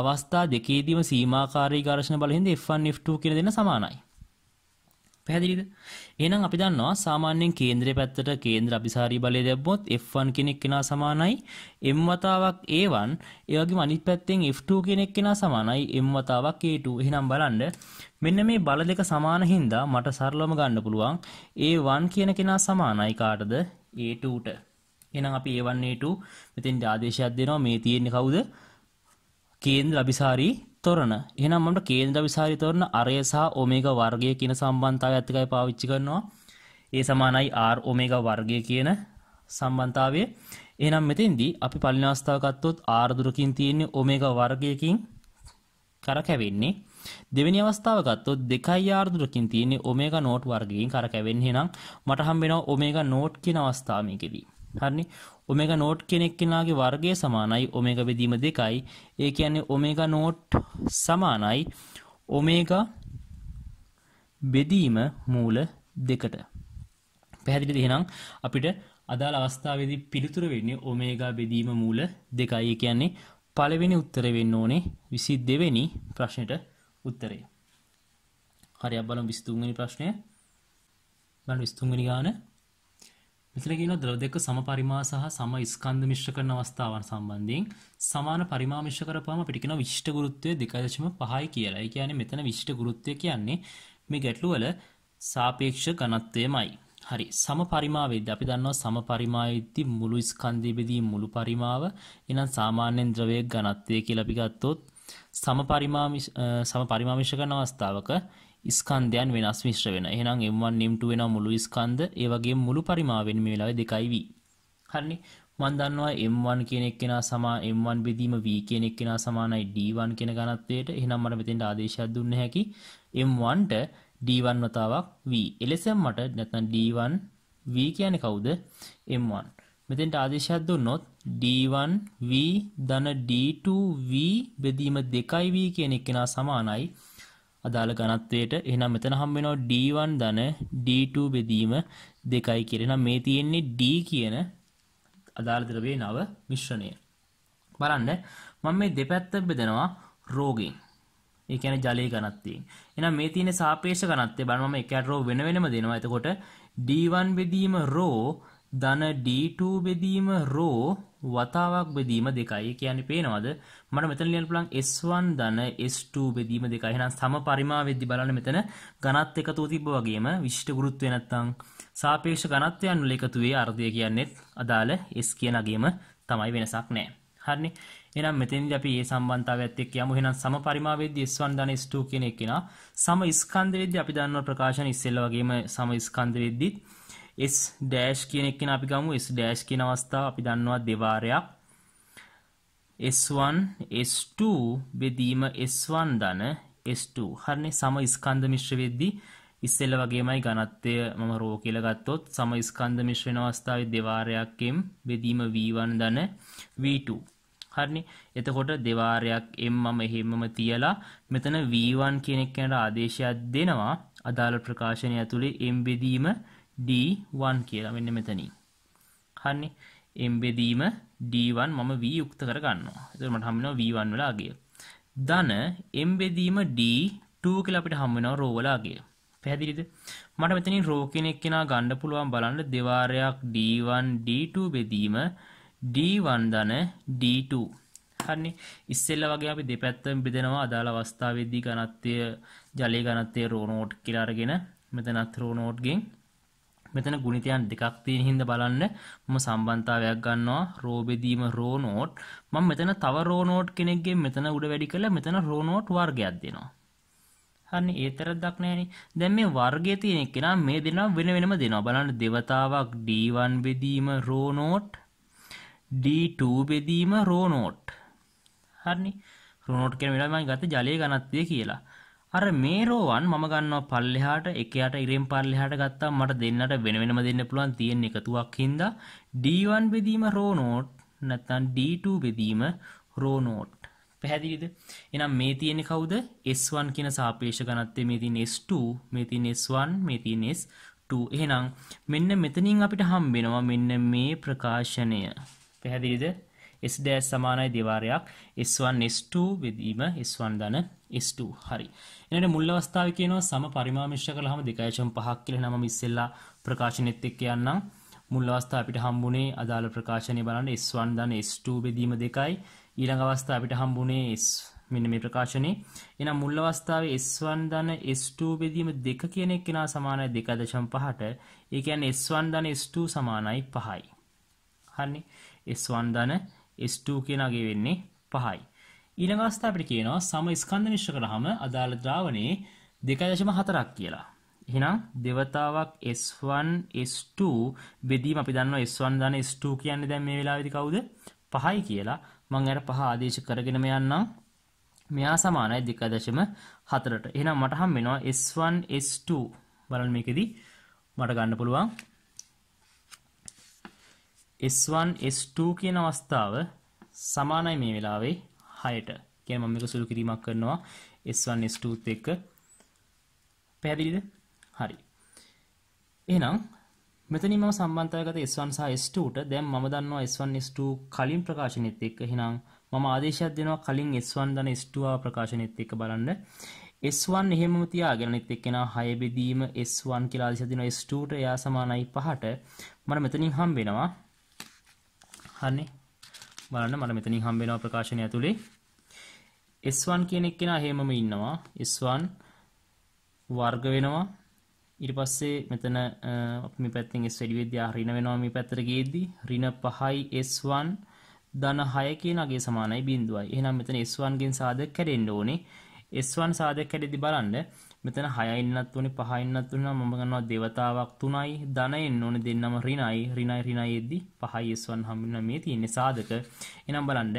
අවස්ථා දෙකේදීම සීමාකාරී ඝර්ෂණ බලයෙන් F1 F2 කියන දෙන්න සමානයි. පැහැදිලිද? එහෙනම් අපි දන්නවා සාමාන්‍යයෙන් කේන්ද්‍රයේ පැත්තට කේන්ද්‍ර අභිසාරී බලය දැම්මොත් F1 කෙනෙක් කෙනා සමානයි M වතාවක් A1 ඒ වගේම අනිත් පැත්තෙන් F2 කෙනෙක් කෙනා සමානයි M වතාවක් A2. එහෙනම් බලන්න මෙන්න මේ බල දෙක සමාන හින්දා මට සරලවම ගන්න පුළුවන් A1 කියන කෙනා සමානයි කාටද A2ට. එහෙනම් අපි A1 A2 මෙතෙන් ආදේශයක් දෙනවා මේ තියෙන්නේ කවුද? කේන්ද්‍ර අභිසාරී තොරණ එහෙනම් අපිට කේන්ද්‍ර විසාරී තොරණ අරය සහ ඔමේගා වර්ගය කියන සම්බන්ධතාවය ඇතිකයි පාවිච්චි කරනවා. ඒ සමානයි R ඔමේගා වර්ගය කියන සම්බන්ධතාවය. එහෙනම් මෙතෙන්දී අපි පළවෙනි අවස්ථාව ගත්තොත් R දුරකින් තියෙන ඔමේගා වර්ගයකින් කරකැවෙන්නේ. දෙවෙනි අවස්ථාව ගත්තොත් 2 R දුරකින් තියෙන ඔමේගා නෝට් වර්ගයෙන් කරකැවෙන්නේ. එහෙනම් මට හම්බ වෙනවා ඔමේගා නෝට් කියන අවස්ථාව මේකෙදී. හරිනේ. ඔමෙගා නෝට් කියන එක්කෙනාගේ වර්ගය සමානයි ඔමෙගා බෙදීම දෙකයි. ඒ කියන්නේ ඔමෙගා නෝට් සමානයි ඔමෙගා බෙදීම මූල දෙකට. පැහැදිලිද එහෙනම් අපිට අදාළ අවස්ථාවේදී පිළිතුර වෙන්නේ ඔමේගා බෙදීම මූල දෙකයි. ඒ කියන්නේ පළවෙනි උත්තරේ වෙන්න ඕනේ 22 වෙනි ප්‍රශ්නෙට උත්තරය. හරි අපි බලමු 23 වෙනි ප්‍රශ්නය. බලමු 23 වෙනි ගාන මෙතන කියනවා ද්‍රව දෙක සම පරිමා සහ සම ස්කන්ධ මිශ්‍ර කරන අවස්ථාවන් සම්බන්ධයෙන් සමාන පරිමා මිශ්‍ර කරපුවාම අපිට කියනවා විශිෂ්ට ගුරුත්වය 2.5යි කියලා. ඒ කියන්නේ මෙතන විශිෂ්ට ගුරුත්වය කියන්නේ මේ ගැටලුව වල සාපේක්ෂ ඝනත්වයමයි. හරි සම පරිමාවේදී අපි දන්නවා සම පරිමාවේදී මුළු ස්කන්ධයේ බෙදීම මුළු පරිමාව එනම් සාමාන්‍යයෙන් ද්‍රවයේ ඝනත්වය කියලා අපි ගත්තොත් සම පරිමා සම පරිමාමිෂ කරන අවස්ථාවක ස්කන්ධයන් වෙනස් මිශ්‍ර වෙන. එහෙනම් M1 M2 වෙන මුළු ස්කන්ධ ඒ වගේම මුළු පරිමාවෙන් මේ වෙලාවේ දෙකයි V. හරිනේ. මන් දන්නවා M1 කියන එක්කෙනා සමා M1 බෙදීම V කියන එක්කෙනා සමානයි D1 කියන ඝනත්වයට. එහෙනම් මට මෙතෙන්ට ආදේශයක් දුන්න හැකි M1ට D1 වතාවක් V. එලෙසම මට නැත්නම් D1 V කියන්නේ කවුද? M1. මෙතෙන්ට ආදේශයක් දුන්නොත් D1 V ධන D2 V බෙදීම 2V කියන එක්කෙනා සමානයි අදාළ ඝනත්වයට එහෙනම් මෙතන හම් වෙනවා d1 ධන d2 බෙදීම 2යි කියලා. එහෙනම් මේ තියෙන්නේ d කියන අදාළ ද්‍රවයේ නව මිශ්‍රණය. බලන්න මම මේ දෙපැත්ත බෙදනවා රෝගෙන්. ඒ කියන්නේ ජලයේ ඝනත්වයෙන්. එහෙනම් මේ තියෙන සාපේක්ෂ ඝනත්වය බලන්න මම එකට රෝ වෙන වෙනම දෙනවා. එතකොට d1 බෙදීම රෝ ධන D2 බෙදීම රෝ වතාවක් බෙදීම දෙකයි. ඒ කියන්නේ පේනවද? මට මෙතන ලියන්න පුළුවන් S1 ධන S2 බෙදීම දෙකයි. එහෙනම් සම පරිමාවෙද්දි බලන්න මෙතන ඝනත් එකතුව තිබ්බ වගේම විශිෂ්ට ගුරුත්වය නැත්තම් සාපේක්ෂ ඝනත්වයන් වල එකතුවේ අර්ධය කියන්නේත් අදාළ S කියන අගෙම තමයි වෙනසක් නැහැ. හරිනේ. එහෙනම් මෙතෙන්දී අපි මේ සම්බන්ධතාවයත් එක්ක යමු. එහෙනම් සම පරිමාවේදී S1 ධන S2 කියන එක නා සම ස්කන්ධ වෙද්දී අපි දන්නා ප්‍රකාශන ඉස්සෙල්ලා වගේම සම ස්කන්ධ වෙද්දීත් S ඩෑෂ් කියන එක අපි ගමු S ඩෑෂ් කියන අවස්ථාව අපි දන්නවා දෙවාරයක් S1 S2 බෙදීම S1 ධන S2 හරිනේ සම ස්කන්ධ මිශ්‍ර වෙද්දී ඉස්සෙල්ල වගේමයි ඝනත්වය මම රෝ කියලා ගත්තොත් සම ස්කන්ධ මිශ්‍ර වෙන අවස්ථාවේ දෙවාරයක් M බෙදීම V1 ධන V2 හරිනේ එතකොට දෙවාරයක් M මම එහෙමම තියලා මෙතන V1 කියන එක යන ආදේශයක් දෙනවා අදාළ ප්‍රකාශනය ඇතුලේ M බෙදීම V2 D1 කියලා මෙන්න මෙතනින්. හරිනේ. එම්බෙදීම D1 මම V යුක්ත කර ගන්නවා. එතකොට මට හම් වෙනවා V1 වල අගය. ධන එම්බෙදීම D2 කියලා අපිට හම් වෙනවා රෝ වල අගය. පැහැදිලිද? මට මෙතනින් රෝ කෙනෙක් කෙනා ගන්න පුළුවන් බලන්න දෙවාරයක් D1 D2 බෙදීම D1 ධන D2 හරිනේ ඉස්සෙල්ලා වගේ අපි දෙපැත්තම බෙදෙනවා අදාළ අවස්ථාවේදී ඝනත්වය ජලයේ ඝනත්වය රෝ නෝට් කියලා අරගෙන මෙතනත් රෝ නෝට් ගෙන් මෙතන ගුණිතයන් දෙකක් තියෙන හින්දා බලන්න මම සම්බන්ධතාවයක් ගන්නවා රෝ බෙදීම රෝ නෝට් මම මෙතන තව රෝ නෝට් කෙනෙක්ගෙන් මෙතන උඩ වැඩි කළා මෙතන රෝ නෝට් වර්ගයක් දෙනවා හරි ඒතරද්දක් නැහැනේ දැන් මේ වර්ගයේ තියෙන එකනා මේ දෙනවා වෙන වෙනම දෙනවා බලන්න දෙවතාවක් D1 බෙදීම රෝ නෝට් D2 බෙදීම රෝ නෝට් හරිනේ රෝ නෝට් කියන වෙලාවට මම ගත්ත ජලයේ ඝනත්වය කියලා අර මේරෝවන් මම ගන්නවා පල්ලෙහාට එකයට ඉරෙන් පල්ලෙහාට ගත්තා මට දෙන්නට වෙන වෙනම දෙන්න පුළුවන් තියෙන එකතුවක් හින්දා D1 බෙදීම රෝ නෝට් නැත්නම් D2 බෙදීම රෝ නෝට් පැහැදිලිද එහෙනම් මේ තියෙන්නේ කවුද S1 කියන සාපේක්ෂ ඝනත්වයේ මේ තියෙන S2 මේ තියෙන S1 මේ තියෙන S2 එහෙනම් මෙන්න මෙතනින් අපිට හම්බෙනවා මෙන්න මේ ප්‍රකාශනය පැහැදිලිද S සමානයි දෙවාරයක් S1 S2 බෙදීම S1 ධන S2 හරි ඊළඟට මුල් අවස්ථාවේ කියනවා සම පරිමාමිශ්‍ර කළාම 2.5ක් කියලා නම ඉස්සෙල්ලා ප්‍රකාශනෙත් එක්ක යන්නම්. මුල් අවස්ථාව අපිට හම්බුනේ අදාළ ප්‍රකාශනය බලන්න S1 දන S2 බෙදීම දෙකයි. ඊළඟ අවස්ථාව අපිට හම්බුනේ S මෙන්න මේ ප්‍රකාශනේ. එහෙනම් මුල් අවස්ථාවේ S1 දන S2 බෙදීම 2 කියන එක්කෙනා සමානයි 2.5ට. ඒ කියන්නේ S1 දන S2 සමානයි 5යි. හරිනේ. S1 දන S2 කියනගේ වෙන්නේ 5යි. ඊළඟ අවස්ථාව අපිට කියනවා සම ස්කන්ධ මිශ්‍ර කරාම අදාළ ද්‍රාවණේ 2.4ක් කියලා. එහෙනම් දෙවතාවක් S1 S2 බෙදීම අපි දන්නවා S1 දාන S2 කියන්නේ දැන් මේ වෙලාවේදී කවුද? 5යි කියලා. මම අර 5 ආදේශ කරගෙනම යන්නම්. මෙයා සමානයි 2.4ට. එහෙනම් මට හම් වෙනවා S1 S2 බලන්න මේකෙදි මට ගන්න පුළුවන් S1 S2 කියන අවස්ථාව සමානයි මේ වෙලාවේ 2.4 6ට. කියන්නේ මම මේක සුළු කිරීමක් කරනවා S1 S2 එක්ක. පැහැදිලිද? හරි. එහෙනම් මෙතනින් මම සම්බන්ධතාවගත S1 සහ S2ට දැන් මම දන්නවා S1 S2 කලින් ප්‍රකාශනෙත් එක්ක. එහෙනම් මම ආදේශයක් දෙනවා කලින් S1 දන S2 ආ ප්‍රකාශනෙත් එක්ක බලන්න. S1 එහෙමම තියාගෙන අනිත් එක්කෙනා 6 බෙදීම S1 කියලා ආදේශ දෙනවා S2ට එයා සමානයි 5ට. මට මෙතනින් හම්බ වෙනවා. හරිනේ. බලන්න මට මෙතනින් හම්බ වෙනවා ප්‍රකාශනය ඇතුලේ S1 කියන එක්කෙනා හේමම ඉන්නවා S1 වර්ග වෙනවා ඊට පස්සේ මෙතන අපි මේ පැත්තෙන් S වැඩි වෙද්දී ආ ඍණ වෙනවා මේ පැත්තට ගියේදී ඍණ 5යි S1 ධන 6 කියන අගේ සමානයි බිඳුවයි. එහෙනම් මෙතන S1 ගෙන් සාධක කැඩෙන්න ඕනේ. S1 සාධක කැඩෙද්දී බලන්න මෙතන 6 ඉන්නත් උනේ 5 ඉන්නත් උනේ නම් මම ගන්නවා දෙවතාවක් 3යි ධන එන්න ඕනේ දෙන්නම ඍණයි ඍණයි ඍණයි එද්දි 5යි S1 හම්බුනා මේ තියෙන්නේ සාධක එහෙනම් බලන්න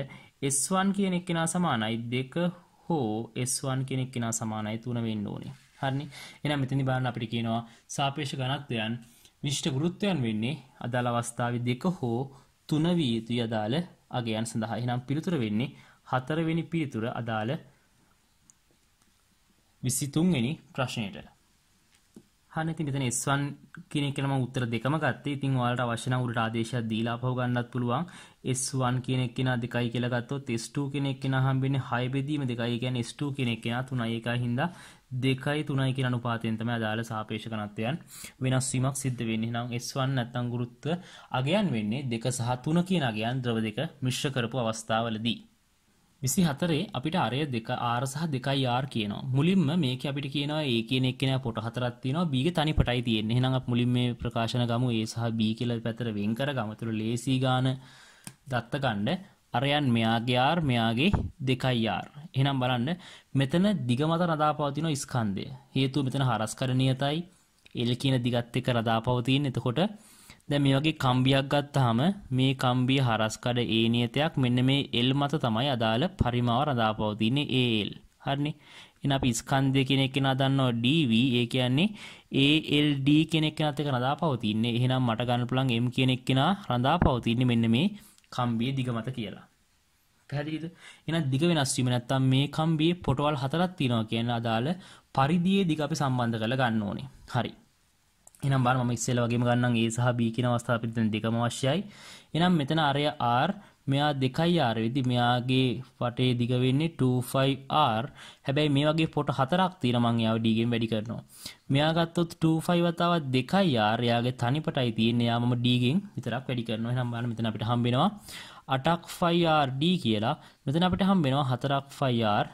S1 කියන එක්කෙනා සමානයි 2 හෝ S1 කියන එක්කෙනා සමානයි 3 වෙන්න ඕනේ හරිනේ එහෙනම් මෙතනදී බලන්න අපිට කියනවා සාපේක්ෂ ඝනත්වයන් විශිෂ්ට ගුරුත්වයන් වෙන්නේ අදාළ අවස්ථාවේ 2 හෝ 3 වී යුතුය අදාළ අගයන් සඳහා එහෙනම් පිළිතුර වෙන්නේ හතරවෙනි පිළිතුර අදාළ විසිතුන්වෙනි ප්‍රශ්නයට හනති මෙතන S1 කියන එක නම් උත්තර දෙකම ගත්තේ. ඉතින් ඔයාලට අවශ්‍ය නම් උඩට ආදේශයක් දීලා අපහුව ගන්නත් පුළුවන්. S1 කියන එක්කෙනා 2යි කියලා ගත්තොත් S2 කියන එක්කෙනා හම්බෙන්නේ 6 බෙදීම 2යි. කියන්නේ S2 කියන එක්කෙනා 3යි 1යි හින්දා 2යි 3යි කියන අනුපාතයෙන් තමයි අදාළ සාපේක්ෂ ඝනත්වයන් වෙනස් වීමක් සිද්ධ වෙන්නේ. එහෙනම් S1 නැත්තම් ගුරුත්ව අගයන් වෙන්නේ 2 සහ 3 කියන අගයන් ද්‍රව දෙක මිශ්‍ර කරපු අවස්ථාවලදී. විසි හතරේ අපිට අරය දෙක ආරසහ දෙකයි ආර් කියනවා මුලින්ම මේක අපිට කියනවා ඒ කියන එක්කෙන පොට හතරත් තියෙනවා බීග තනි පටයි තියෙන්නේ එහෙනම් මුලින් මේ ප්‍රකාශන ගමු ඒ සහ බී කියලා පැතර වෙන් කර ගමතුළු ලේසී ගාන දත්තකණ්ඩ අරයන් මෙයාගේ ආර් මෙයාගේ දෙකයි ආර් එහෙනම් බලන්න මෙතන දිග මත රදාපවතින ස්කන්ධය හේතුව මෙතන හරස්කරණීයතයි එල් කියන දිගත් එක්ක රදාපවතින එතකොට දැන් මේ වගේ කම්බියක් ගත්තාම මේ කම්බිය හරස්කඩ ඒ නියතයක් මෙන්න මේ L මත තමයි අදාළ පරිමාව රඳාපවතින්නේ AL. හරිනේ. එහෙනම් අපි ස්කන්ධය කියන එක නා දන්නවා dv ඒ කියන්නේ ALD කියන එක නත් එක රඳාපවතින්නේ. එහෙනම් මට ගන්න පුළුවන් m කියන එක නා රඳාපවතින්නේ මෙන්න මේ කම්බියේ දිග මත කියලා. පැහැදිලිද? එහෙනම් දිග වෙනස් වීම නැත්තම් මේ කම්බියේ පොටවල් හතරක් තියෙනවා කියන අදාළ පරිධියේ දිග අපි සම්බන්ධ කරලා ගන්න ඕනේ. හරි. එනම් බලන්න මම excel වගේම ගන්නම් a සහ b කියන අවස්ථාව පිළිබඳ දෙකම අවශ්‍යයි. එනම් මෙතන අරය r මෙයා දෙකයි r වෙදි මෙයාගේ වටේ දිග වෙන්නේ 25r. හැබැයි මේ වගේ පොට හතරක් තියෙන මම එයාව d ගෙන් වැඩි කරනවා. මෙයා ගත්තොත් 25 වතාවක් දෙකයි r. එයාගේ තනිපටයි තියෙන්නේ. එයා මම d ගෙන් විතරක් වැඩි කරනවා. එහෙනම් බලන්න මෙතන අපිට හම්බෙනවා 8ක්5rd කියලා. මෙතන අපිට හම්බෙනවා 4ක්5rd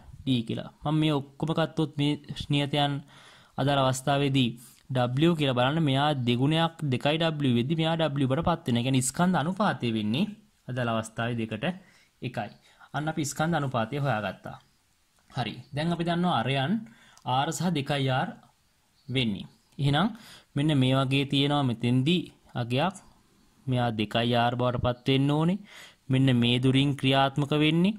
කියලා. මම මේ ඔක්කොම ගත්තොත් මේ නියතයන් අදාළ අවස්ථාවේදී W කියලා බලන්න මෙයා දෙගුණයක් 2W වෙද්දි මෙයා W වලට පත් වෙනවා. කියන්නේ ස්කන්ධ අනුපාතය වෙන්නේ අදාළ අවස්ථාවේ දෙකට එකයි. අන්න අපි ස්කන්ධ අනුපාතය හොයාගත්තා. හරි. දැන් අපි දන්නවා අරයන් R සහ 2R වෙන්නේ. එහෙනම් මෙන්න මේ වගේ තියෙනවා මෙතෙන්දී අගයක් මෙයා 2R බවට පත් වෙන්න ඕනේ. මෙන්න මේ දුරින් ක්‍රියාත්මක වෙන්නේ.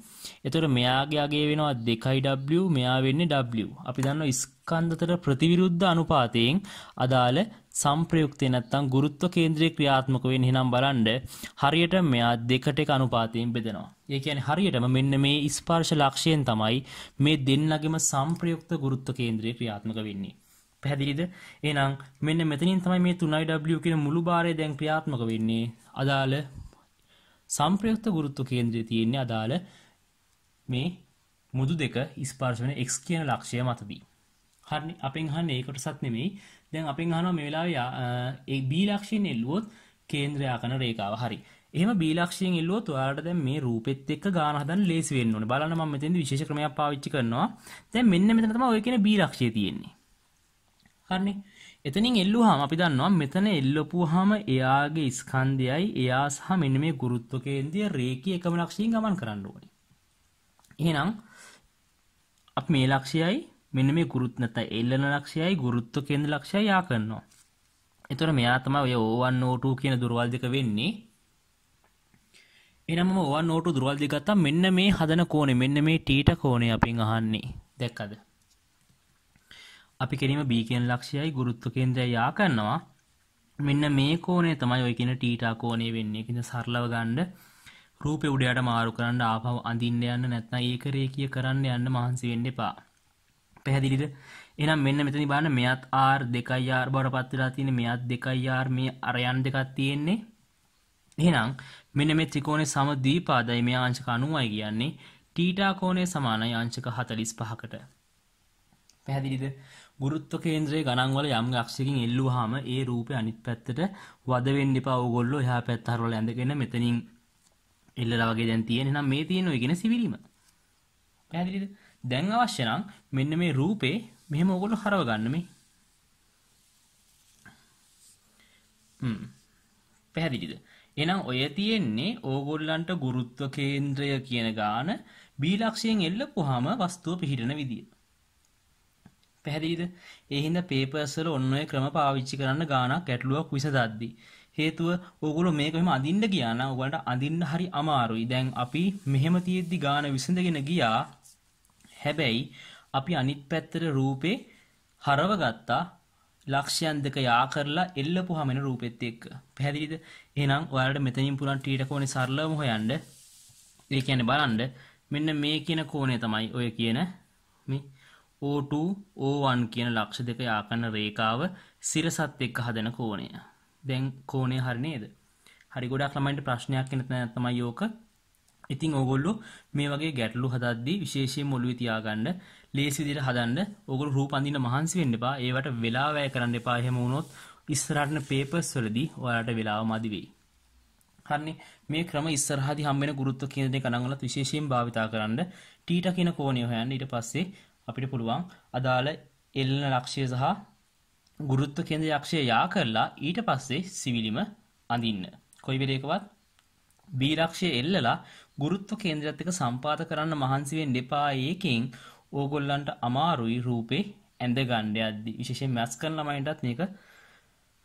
එතකොට මෙයාගේ අගය වෙනවා 2W මෙයා වෙන්නේ W. අපි දන්නවා ස්කන්ධතර ප්‍රතිවිරුද්ධ අනුපාතයෙන් අදාළ සම්ප්‍රයුක්තේ නැත්තම් ගුරුත්ව කේන්ද්‍රයේ ක්‍රියාත්මක වෙන්නේ එහෙනම් බලන්න හරියට මෙයා දෙකට එක අනුපාතයෙන් බෙදෙනවා. ඒ කියන්නේ හරියටම මෙන්න මේ ස්පර්ශ ලක්ෂයෙන් තමයි මේ දෙන්නගෙම සම්ප්‍රයුක්ත ගුරුත්ව කේන්ද්‍රය ක්‍රියාත්මක වෙන්නේ. පැහැදිලිද? එහෙනම් මෙන්න මෙතනින් තමයි මේ 3W කියන මුළු භාරය දැන් ක්‍රියාත්මක වෙන්නේ. අදාළ සම්ප්‍රයුක්ත ගුරුත්ව කේන්ද්‍රය තියෙන්නේ අදාළ මේ මුදු දෙක ස්පර්ශ වෙන x කියන ලක්ෂය මතදී. හරි අපෙන් අහන්නේ ඒ කොටසක් නෙමෙයි. දැන් අපෙන් අහනවා මේ වෙලාවේ ඒ B ලක්ෂයෙන් එල්ලුවොත් කේන්ද්‍රය ආකන රේඛාව හරි. එහෙම B ලක්ෂයෙන් එල්ලුවොත් ඔයාලට දැන් මේ රූපෙත් එක්ක ගාන හදන්න ලේසි වෙන්න ඕනේ. බලන්න මම මෙතෙන්දි විශේෂ ක්‍රමයක් පාවිච්චි කරනවා. දැන් මෙන්න මෙතන තමයි ඔය කියන B ලක්ෂය තියෙන්නේ. හරිනේ. එතනින් එල්ලුවාම අපි දන්නවා මෙතන එල්ලපුවාම එයාගේ ස්කන්ධයයි එයා සහ මෙන්න මේ ගුරුත්ව කේන්ද්‍රය රේඛී එකම ලක්ෂයෙන් ගමන් කරන්න ඕනේ. එහෙනම් අපි මේ ලක්ෂයයි මෙන්න මේ ගුරුත් නැත එල්ලන ලක්ෂයයි ගුරුත්ව කේන්ද්‍ර ලක්ෂය යා කරනවා. එතකොට මෙයා තමයි ඔය O1 O2 කියන දුරවල් දෙක වෙන්නේ. එනම ඔවන් ඕටු දුරල් දෙගත්තා මෙන්න මේ හදන කෝනේ මෙන්න මේ ටීට කෝනේ අපින් අහන්නේ දැක්කද අපි කෙරීම B කියන ලක්ෂයයි ගුරුත්ව කේන්ද්‍රය යා කරනවා මෙන්න මේ කෝනේ තමයි ඔය කියන ටීටා කෝනේ වෙන්නේ කියන සරලව ගන්න රූපේ උඩයට මාරු කරන්න ආපහු අඳින්න යන්න නැත්නම් ඒක රේඛීය කරන්න යන්න මහන්සි වෙන්න එපා පැහැදිලිද එනම් මෙන්න මෙතනි බාන්න මෙයත් ආර් දෙකයි ආර් බවට පත් වෙලා තියෙන මෙයත් දෙකයි ආර් මේ අරයන් දෙකක් තියෙන්නේ එහෙනම් මෙන්න මේ ත්‍රිකෝණය සම ද්විපාදයි මේ අංශක 90යි කියන්නේ ටීටා කෝණය සමානයි අංශක 45කට පැහැදිලිද ගුරුත්ව කේන්ද්‍රයේ ගණන් වල යම් අක්ෂයකින් එල්ලුවාම ඒ රූපේ අනිත් පැත්තට වද වෙන්න එපා ඕගොල්ලෝ එහා පැත්ත හරවලා ඇඳගෙන මෙතනින් එල්ලලා වගේ දැන් තියෙන. එහෙනම් මේ තියෙන ඔය කියන සිවිලිම. පැහැදිලිද? දැන් අවශ්‍ය නම් මෙන්න මේ රූපේ මෙහෙම ඕගොල්ලෝ හරව ගන්න මේ. හ්ම්. පැහැදිලිද? එහෙනම් ඔය තියෙන්නේ ඕගොල්ලන්ට ගුරුත්ව කේන්ද්‍රය කියන ගාන B ලක්ෂයෙන් එල්ලපුවාම වස්තුව පිහිටන විදිය. පැහැදිලිද? ඒ හින්දා පේපර්ස් වල ඔන්න ඔය ක්‍රම පාවිච්චි කරන්න ගානක් ගැටලුවක් විසඳද්දී හේතුව ඕගොල්ලෝ මේක මෙහෙම අඳින්න ගියා නම් ඔයාලට අඳින්න හරි අමාරුයි. දැන් අපි මෙහෙම තියෙද්දි ගාන විසඳගෙන ගියා හැබැයි අපි අනිත් පැත්තට රූපේ හරව ගත්තා ලක්ෂයන් දෙක යා කරලා එල්ලපුවාම එන රූපෙත් එක්ක. පැහැදිලිද? එහෙනම් ඔයාලට මෙතනින් පුළුවන් ටීට කෝණේ සරලවම හොයන්න. ඒ කියන්නේ බලන්න මෙන්න මේ කියන කෝණය තමයි ඔය කියන මේ O2 O1 කියන ලක්ෂ දෙක යා කරන රේඛාව සිරසත් එක්ක හදන කෝණය. දැන් කෝණය හරි නේද? හරි ගොඩක් ළමයින්ට ප්‍රශ්නයක් එන තැන තමයි යෝක ඉතින් ඕගොල්ලෝ මේ වගේ ගැටලු හදද්දී විශේෂයෙන් ඔළුවේ තියාගන්න ලේසි විදිහට හදන්න ඕගොල්ලෝ රූප අඳින්න මහන්සි වෙන්න එපා ඒවට වෙලා වැය කරන්න එපා එහෙම වුණොත් ඉස්සරහට පේපර්ස් වලදී ඔයාලට වෙලාව මදි වෙයි හන්නේ මේ ක්‍රම ඉස්සරහදී හම්බෙන ගුරුත්ව කියන දේ ගණන්වලත් විශේෂයෙන් භාවිතා කරන්න ටීටා කියන කෝණය හොයන්න ඊට පස්සේ අපිට පුළුවන් අදාළ එල්ලන ලක්ෂය සහ ගුරුත්ව කේන්ද්‍ර යක්ෂය යා කරලා ඊට පස්සේ සිවිලිම අඳින්න. කොයි වෙලේකවත් B ලක්ෂය එල්ලලා ගුරුත්ව කේන්ද්‍රයත් එක්ක සම්පාත කරන්න මහන්සි වෙන්න එපා. ඒකෙන් ඕගොල්ලන්ට අමාරුයි රූපේ ඇඳ ගන්න යද්දි. විශේෂයෙන් මැස් කරන ළමයින්ටත් මේක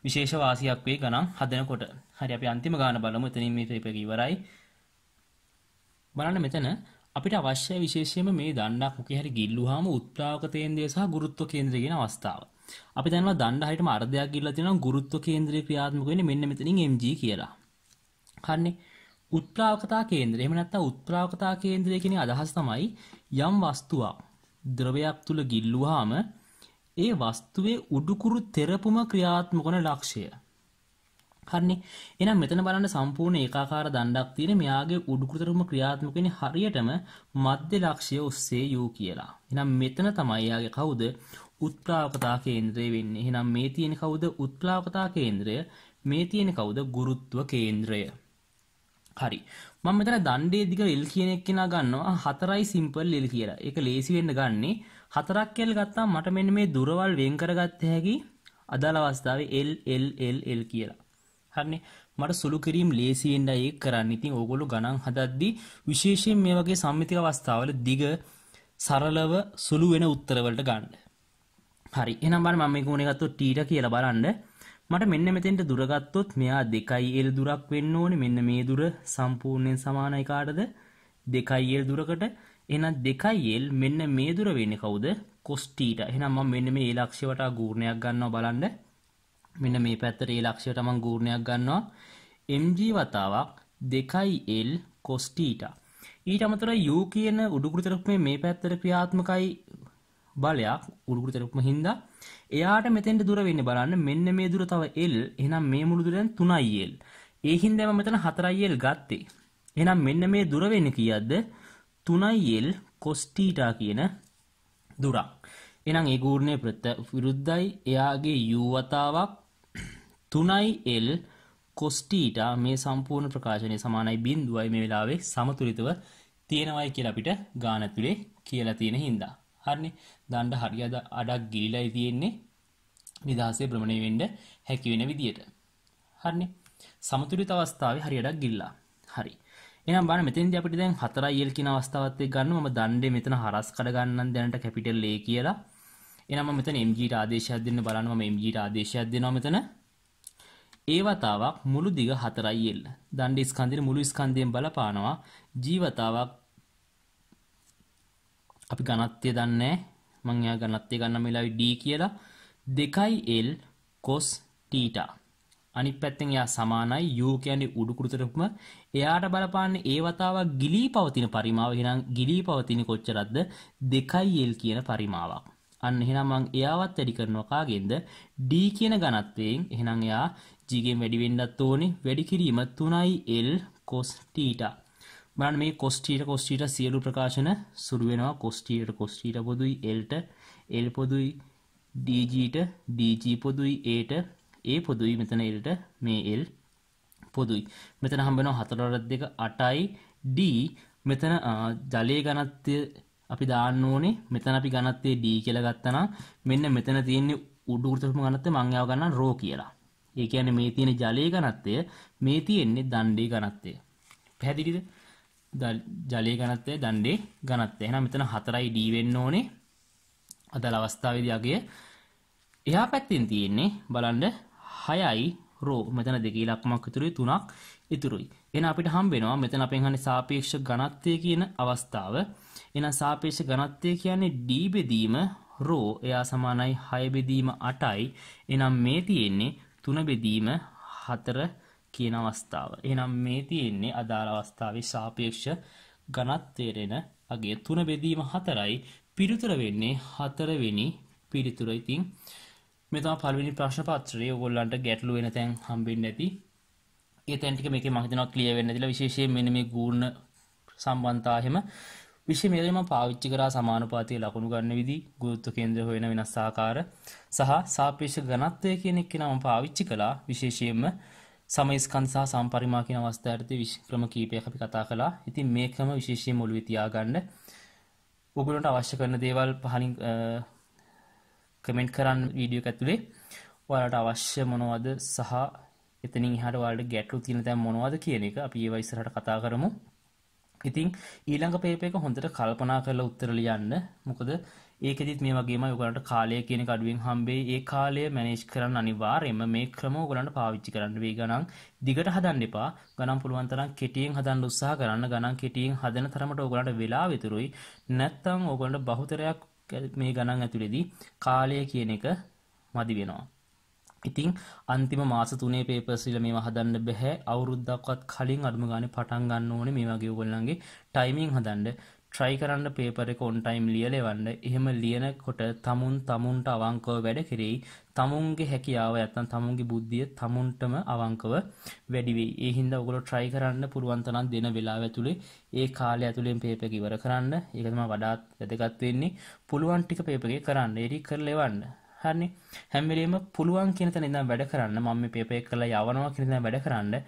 විශේෂ වාසියක් වේ ගණන් හදනකොට. හරි අපි අන්තිම ගාන බලමු. එතනින් මේ ට්‍රිප් එක ඉවරයි. බලන්න මෙතන අපිට අවශ්‍ය විශේෂයෙන්ම මේ දණ්ඩක් මොකේ හරි ගිල්ලුවාම උත්ප්ලාවක තේන්දය සහ ගුරුත්ව කේන්ද්‍රය කියන අවස්ථාව. අපි දන්නවා දණ්ඩ හරියටම අර්ධයක් ගිල්ලලා තියෙනවා ගුරුත්ව කේන්ද්‍රය ක්‍රියාත්මක වෙන්නේ මෙන්න මෙතනින් mg කියලා. හරිනේ. උත්ප්‍රාවකතා කේන්ද්‍ර එහෙම නැත්නම් උත්ප්‍රාවකතා කේන්ද්‍රය කියන අදහස් තමයි යම් වස්තුවක් ද්‍රවයක් තුල ගිල්ලුවාම ඒ වස්තුවේ උඩුකුරු තෙරපුම ක්‍රියාත්මක වන ලක්ෂය. හරිනේ. එහෙනම් මෙතන බලන්න සම්පූර්ණ ඒකාකාර දණ්ඩක් තියෙන මෙයාගේ උඩුකුරු තෙරපුම ක්‍රියාත්මක වෙන්නේ හරියටම මධ්‍ය ලක්ෂය ඔස්සේ U කියලා. එහෙනම් මෙතන තමයි යාගේ කවුද උත්ප්‍රාවකතා කේන්ද්‍රය වෙන්නේ. එහෙනම් මේ තියෙන කවුද උත්ප්‍රාවකතා කේන්ද්‍රය? මේ තියෙන කවුද ගුරුත්ව කේන්ද්‍රය? හරි මම මෙතන දණ්ඩේ දිග L කියන එක කෙනා ගන්නවා 4යි සිම්පල් L කියලා. ඒක ලේසි වෙන්න ගන්නේ 4ක් L ගත්තාම මට මෙන්න මේ දුරවල් වෙන් කරගත්ත හැකි අදාළ අවස්ථාවේ L L L L කියලා. හරිනේ. මට සුළු කිරීම ලේසි වෙන්න ඒක කරන්න. ඉතින් ඕගොල්ලෝ ගණන් හදද්දී විශේෂයෙන් මේ වගේ සම්මිතික අවස්ථාවල දිග සරලව සුළු වෙන උත්තර වලට ගන්න. හරි. එහෙනම් බලන්න මම මේක උනේ ගත්තොත් t කියලා බලන්න. මට මෙන්න මෙතෙන්ට දුරගත්තොත් මෙයා දෙකයි එල් දුරක් වෙන්න ඕනේ මෙන්න මේ දුර සම්පූර්ණයෙන් සමානයි කාටද දෙකයි එල් දුරකට එහෙනම් දෙකයි එල් මෙන්න මේ දුර වෙන්නේ කවුද cos θ එහෙනම් මම මෙන්න මේ ලක්ෂ්‍ය වටා ගූර්ණයක් ගන්නවා බලන්න මෙන්න මේ පැත්තට ඒ ලක්ෂ්‍යයට මම ගූර්ණයක් ගන්නවා mg වතාවක් දෙකයි එල් cos θ ඊට අමතරව u කියන උඩුකුරු තරුප්පේ මේ පැත්තට ක්‍රියාත්මකයි බලයක් උඩුකුරතරුක්ම හින්දා එයාට මෙතෙන්ට දුර වෙන්නේ බලන්න මෙන්න මේ දුර තව L එහෙනම් මේ මුළු දුරෙන් 3L ඒ හින්දාම මෙතන 4L ගත්තේ එහෙනම් මෙන්න මේ දුර වෙන්නේ කීයක්ද 3L cos theta කියන දුරක් එහෙනම් ඒ ගුණයේ විරුද්ධයි එයාගේ u වතාවක් 3L cos theta මේ සම්පූර්ණ ප්‍රකාශනයේ සමානයි බිඳුවයි මේ වෙලාවේ සමතුලිතව තියෙනවයි කියලා අපිට ගාන තුලේ කියලා තියෙන හින්දා හරිනේ දණ්ඩ හරියට අඩක් ගිලිලයි තියෙන්නේ නිදහසේ භ්‍රමණය වෙන්න හැකි වෙන විදියට. හරිනේ සමතුලිත අවස්ථාවේ හරියටක් ගිල්ලා. හරි. එහෙනම් බලන්න මෙතෙන්දී අපිට දැන් 4L කියන අවස්ථාවත් එක්ක ගන්න මම දණ්ඩේ මෙතන හරස් කඩ ගන්නම් දැනට කැපිටල් A කියලා. එහෙනම් මම මෙතන MG ට ආදේශයක් දෙන්න බලන්න මම MG ට ආදේශයක් දෙනවා මෙතන. ඒ වතාවක් මුළු දිග 4L. දණ්ඩ ස්කන්ධයේ මුළු ස්කන්ධයෙන් බලපානවා. ජීවතාවක් අපි ගණත්වය දන්නේ මං එයා ගණත්වය ගන්න වෙලාවේ d කියලා 2l cos θ අනිත් පැත්තෙන් එයා සමානයි u කියන්නේ උඩු කුරුතරපම එයාට බලපාන්නේ ඒ වතාවක් ගිලී පවතින පරිමාව එහෙනම් ගිලී පවතින කොච්චරක්ද 2l කියන පරිමාවක් අන්න එහෙනම් මං එයාවත් වැඩි කරනවා කාගෙන්ද d කියන ඝනත්වයෙන් එහෙනම් එයා g ගෙන් වැඩි වෙන්නත් ඕනේ වැඩි කිරීම 3l cos θ බලන්න මේ කොස්ටීට කොස්ටීට සියලු ප්‍රකාශන සුරු වෙනවා කොස්ටීට කොස්ටීට පොදුයි එල්ට එල් පොදුයි DGට DG පොදුයි ඒට ඒ පොදුයි මෙතන එල්ට මේ එල් පොදුයි මෙතන හම්බෙනවා හතරවරත් දෙක 8යි D මෙතන ජලයේ ඝනත්වය අපි දාන්න ඕනේ මෙතන අපි ඝනත්වය D කියලා ගත්තා මෙන්න මෙතන තියෙන්නේ උඩු වෘත්තම ඝනත්වය මම යව ගන්න රෝ කියලා. ඒ කියන්නේ මේ තියෙන ජලයේ ඝනත්වය මේ තියෙන්නේ දණ්ඩේ ඝනත්වය. පැහැදිලිද? ජලයේ ඝනත්වය දණ්ඩේ ඝනත්වය. එහෙනම් මෙතන 4යි D වෙන්න ඕනේ. අදාළ අවස්ථාවේදී අගය එහා පැත්තෙන් තියෙන්නේ බලන්න 6යි රෝ මෙතන දෙක ඉලක්කමක් ඉතුරුයි 3ක් ඉතුරුයි. එහෙනම් අපිට හම්බ වෙනවා මෙතන අපෙන් අහන්නේ සාපේක්ෂ ඝනත්වය කියන අවස්ථාව. එහෙනම් සාපේක්ෂ ඝනත්වය කියන්නේ D බෙදීම රෝ එයා සමානයි 6 බෙදීම 8යි. එහෙනම් මේ තියෙන්නේ 3 බෙදීම 4 කියන අවස්ථාව. එහෙනම් මේ තියෙන්නේ අදාළ අවස්ථාවේ සාපේක්ෂ ඝනත්වයෙන් අගේ තුන බෙදීම හතරයි පිරිතුර වෙන්නේ හතරවෙනි පිරිතුර. ඉතින් මේ තමයි පළවෙනි ප්‍රශ්න පත්‍රය. ඔයගොල්ලන්ට ගැටලු වෙන තැන් හම්බෙන්නේ නැති. ඒ තැන් ටික මේකේ මම හිතනවා ක්ලියර් වෙන්න ඇතිලා විශේෂයෙන් මෙන්න මේ ගුණ සම්බන්ධතාවෙම විශේෂ මේලේ මම පාවිච්චි කරා සමානුපාතයේ ලකුණු ගන්න විදි ගුරුත්ව කේන්ද්‍ර හොයන වෙනස් ආකාර සහ සාපේක්ෂ ඝනත්වය කියන එක නම් පාවිච්චි කළා විශේෂයෙන්ම සමස්කන් සහ සම්පරිමා කියන අවස්ථාවේදී වික්‍රම කීපයක් අපි කතා කළා. ඉතින් මේකම විශේෂයෙන්ම ඔළුවේ තියාගන්න. ඔයගොල්ලන්ට අවශ්‍ය කරන දේවල් පහලින් කමෙන්ට් කරන්න වීඩියෝ එක ඇතුලේ. ඔයාලට අවශ්‍ය මොනවද සහ එතනින් එහාට ඔයාලට ගැටලු තියෙන තැන් මොනවද කියන එක අපි ඒව ඉස්සරහට කතා කරමු. ඉතින් ඊළඟ පේපර් එක හොඳට කල්පනා කරලා උත්තර ලියන්න. මොකද ඒකෙදිත් මේ වගේම ඔයගලන්ට කාලය කියන කඩුවෙන් හම්බේ ඒ කාලය මැනේජ් කරන්න අනිවාර්යයෙන්ම මේ ක්‍රම ඔයගලන්ට පාවිච්චි කරන්න වෙයි ගණන් දිගට හදන්න එපා ගණන් පුළුවන් තරම් කෙටියෙන් හදන්න උත්සාහ කරන්න ගණන් කෙටියෙන් හදන තරමට ඔයගලන්ට වෙලා විතරයි නැත්තම් ඔයගලන්ට බහුතරයක් මේ ගණන් ඇතුළේදී කාලය කියන එක මදි වෙනවා ඉතිං අන්තිම මාස තුනේ පේපර්සිල මේ හදන්න බැහැ අවුරුද්දක්වත් කලින් අඩුම ගානේ පටන් ගන්න ඕනේ මේ වගේ ඔයගොල්ලන්ගේ ටයිමින් හදන්න ට්‍රයි කරන්න පේපර එක ඔන්ටයිම් ලියලෙවන්න එහෙම ලියනකොට තමුන් තමුන්ට අවංකව වැඩ කෙරෙයි තමුන්ගේ හැකියාව ඇත්තන් තමුන්ගේ බුද්ධිය තමුන්ටම අවංකව වැඩිවේ ඒහින්ද ඔගොල ට්‍රයි කරන්න පුරුවන්තනන් දෙන වෙලා ඇතුළේ ඒ කාලය ඇතුළෙන් පේපක ඉවර කරන්න ඒකතම වඩාත් වැදගත්වෙන්නේ පුළුවන් ටික පේපගේ කරන්න එරි කරලෙවන්න හරන්නේ හැම්වෙලේම පුළුවන් කියනත නිදම් වැඩ කරන්න මම පේපය කළ යවනවා කිරිදම් වැඩ කරන්න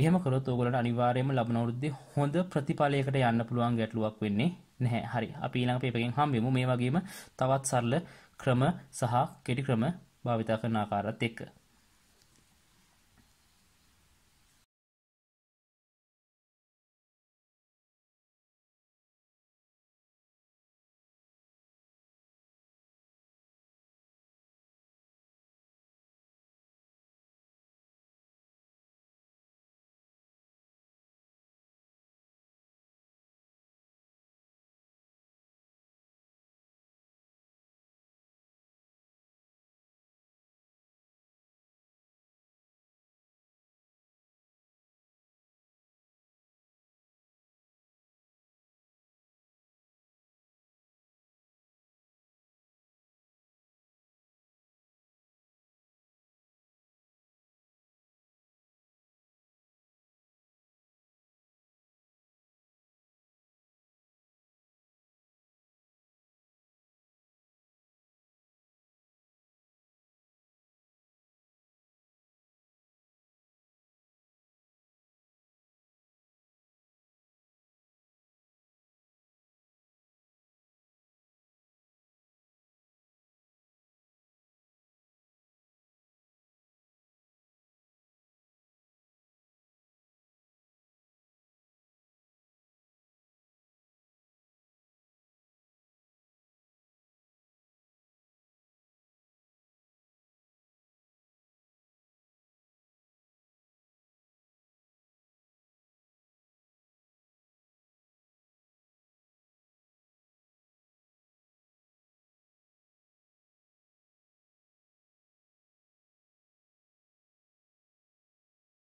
එහෙම කරොත් ඕගොල්ලන්ට අනිවාර්යයෙන්ම ලබන අවුරුද්දේ හොඳ ප්‍රතිඵලයකට යන්න පුළුවන් ගැටලුවක් වෙන්නේ නැහැ. හරි. අපි ඊළඟ පේපරෙන් හම්බෙමු මේ වගේම තවත් සරල ක්‍රම සහ කෙටි ක්‍රම භාවිතා කරන ආකාරات එක්ක.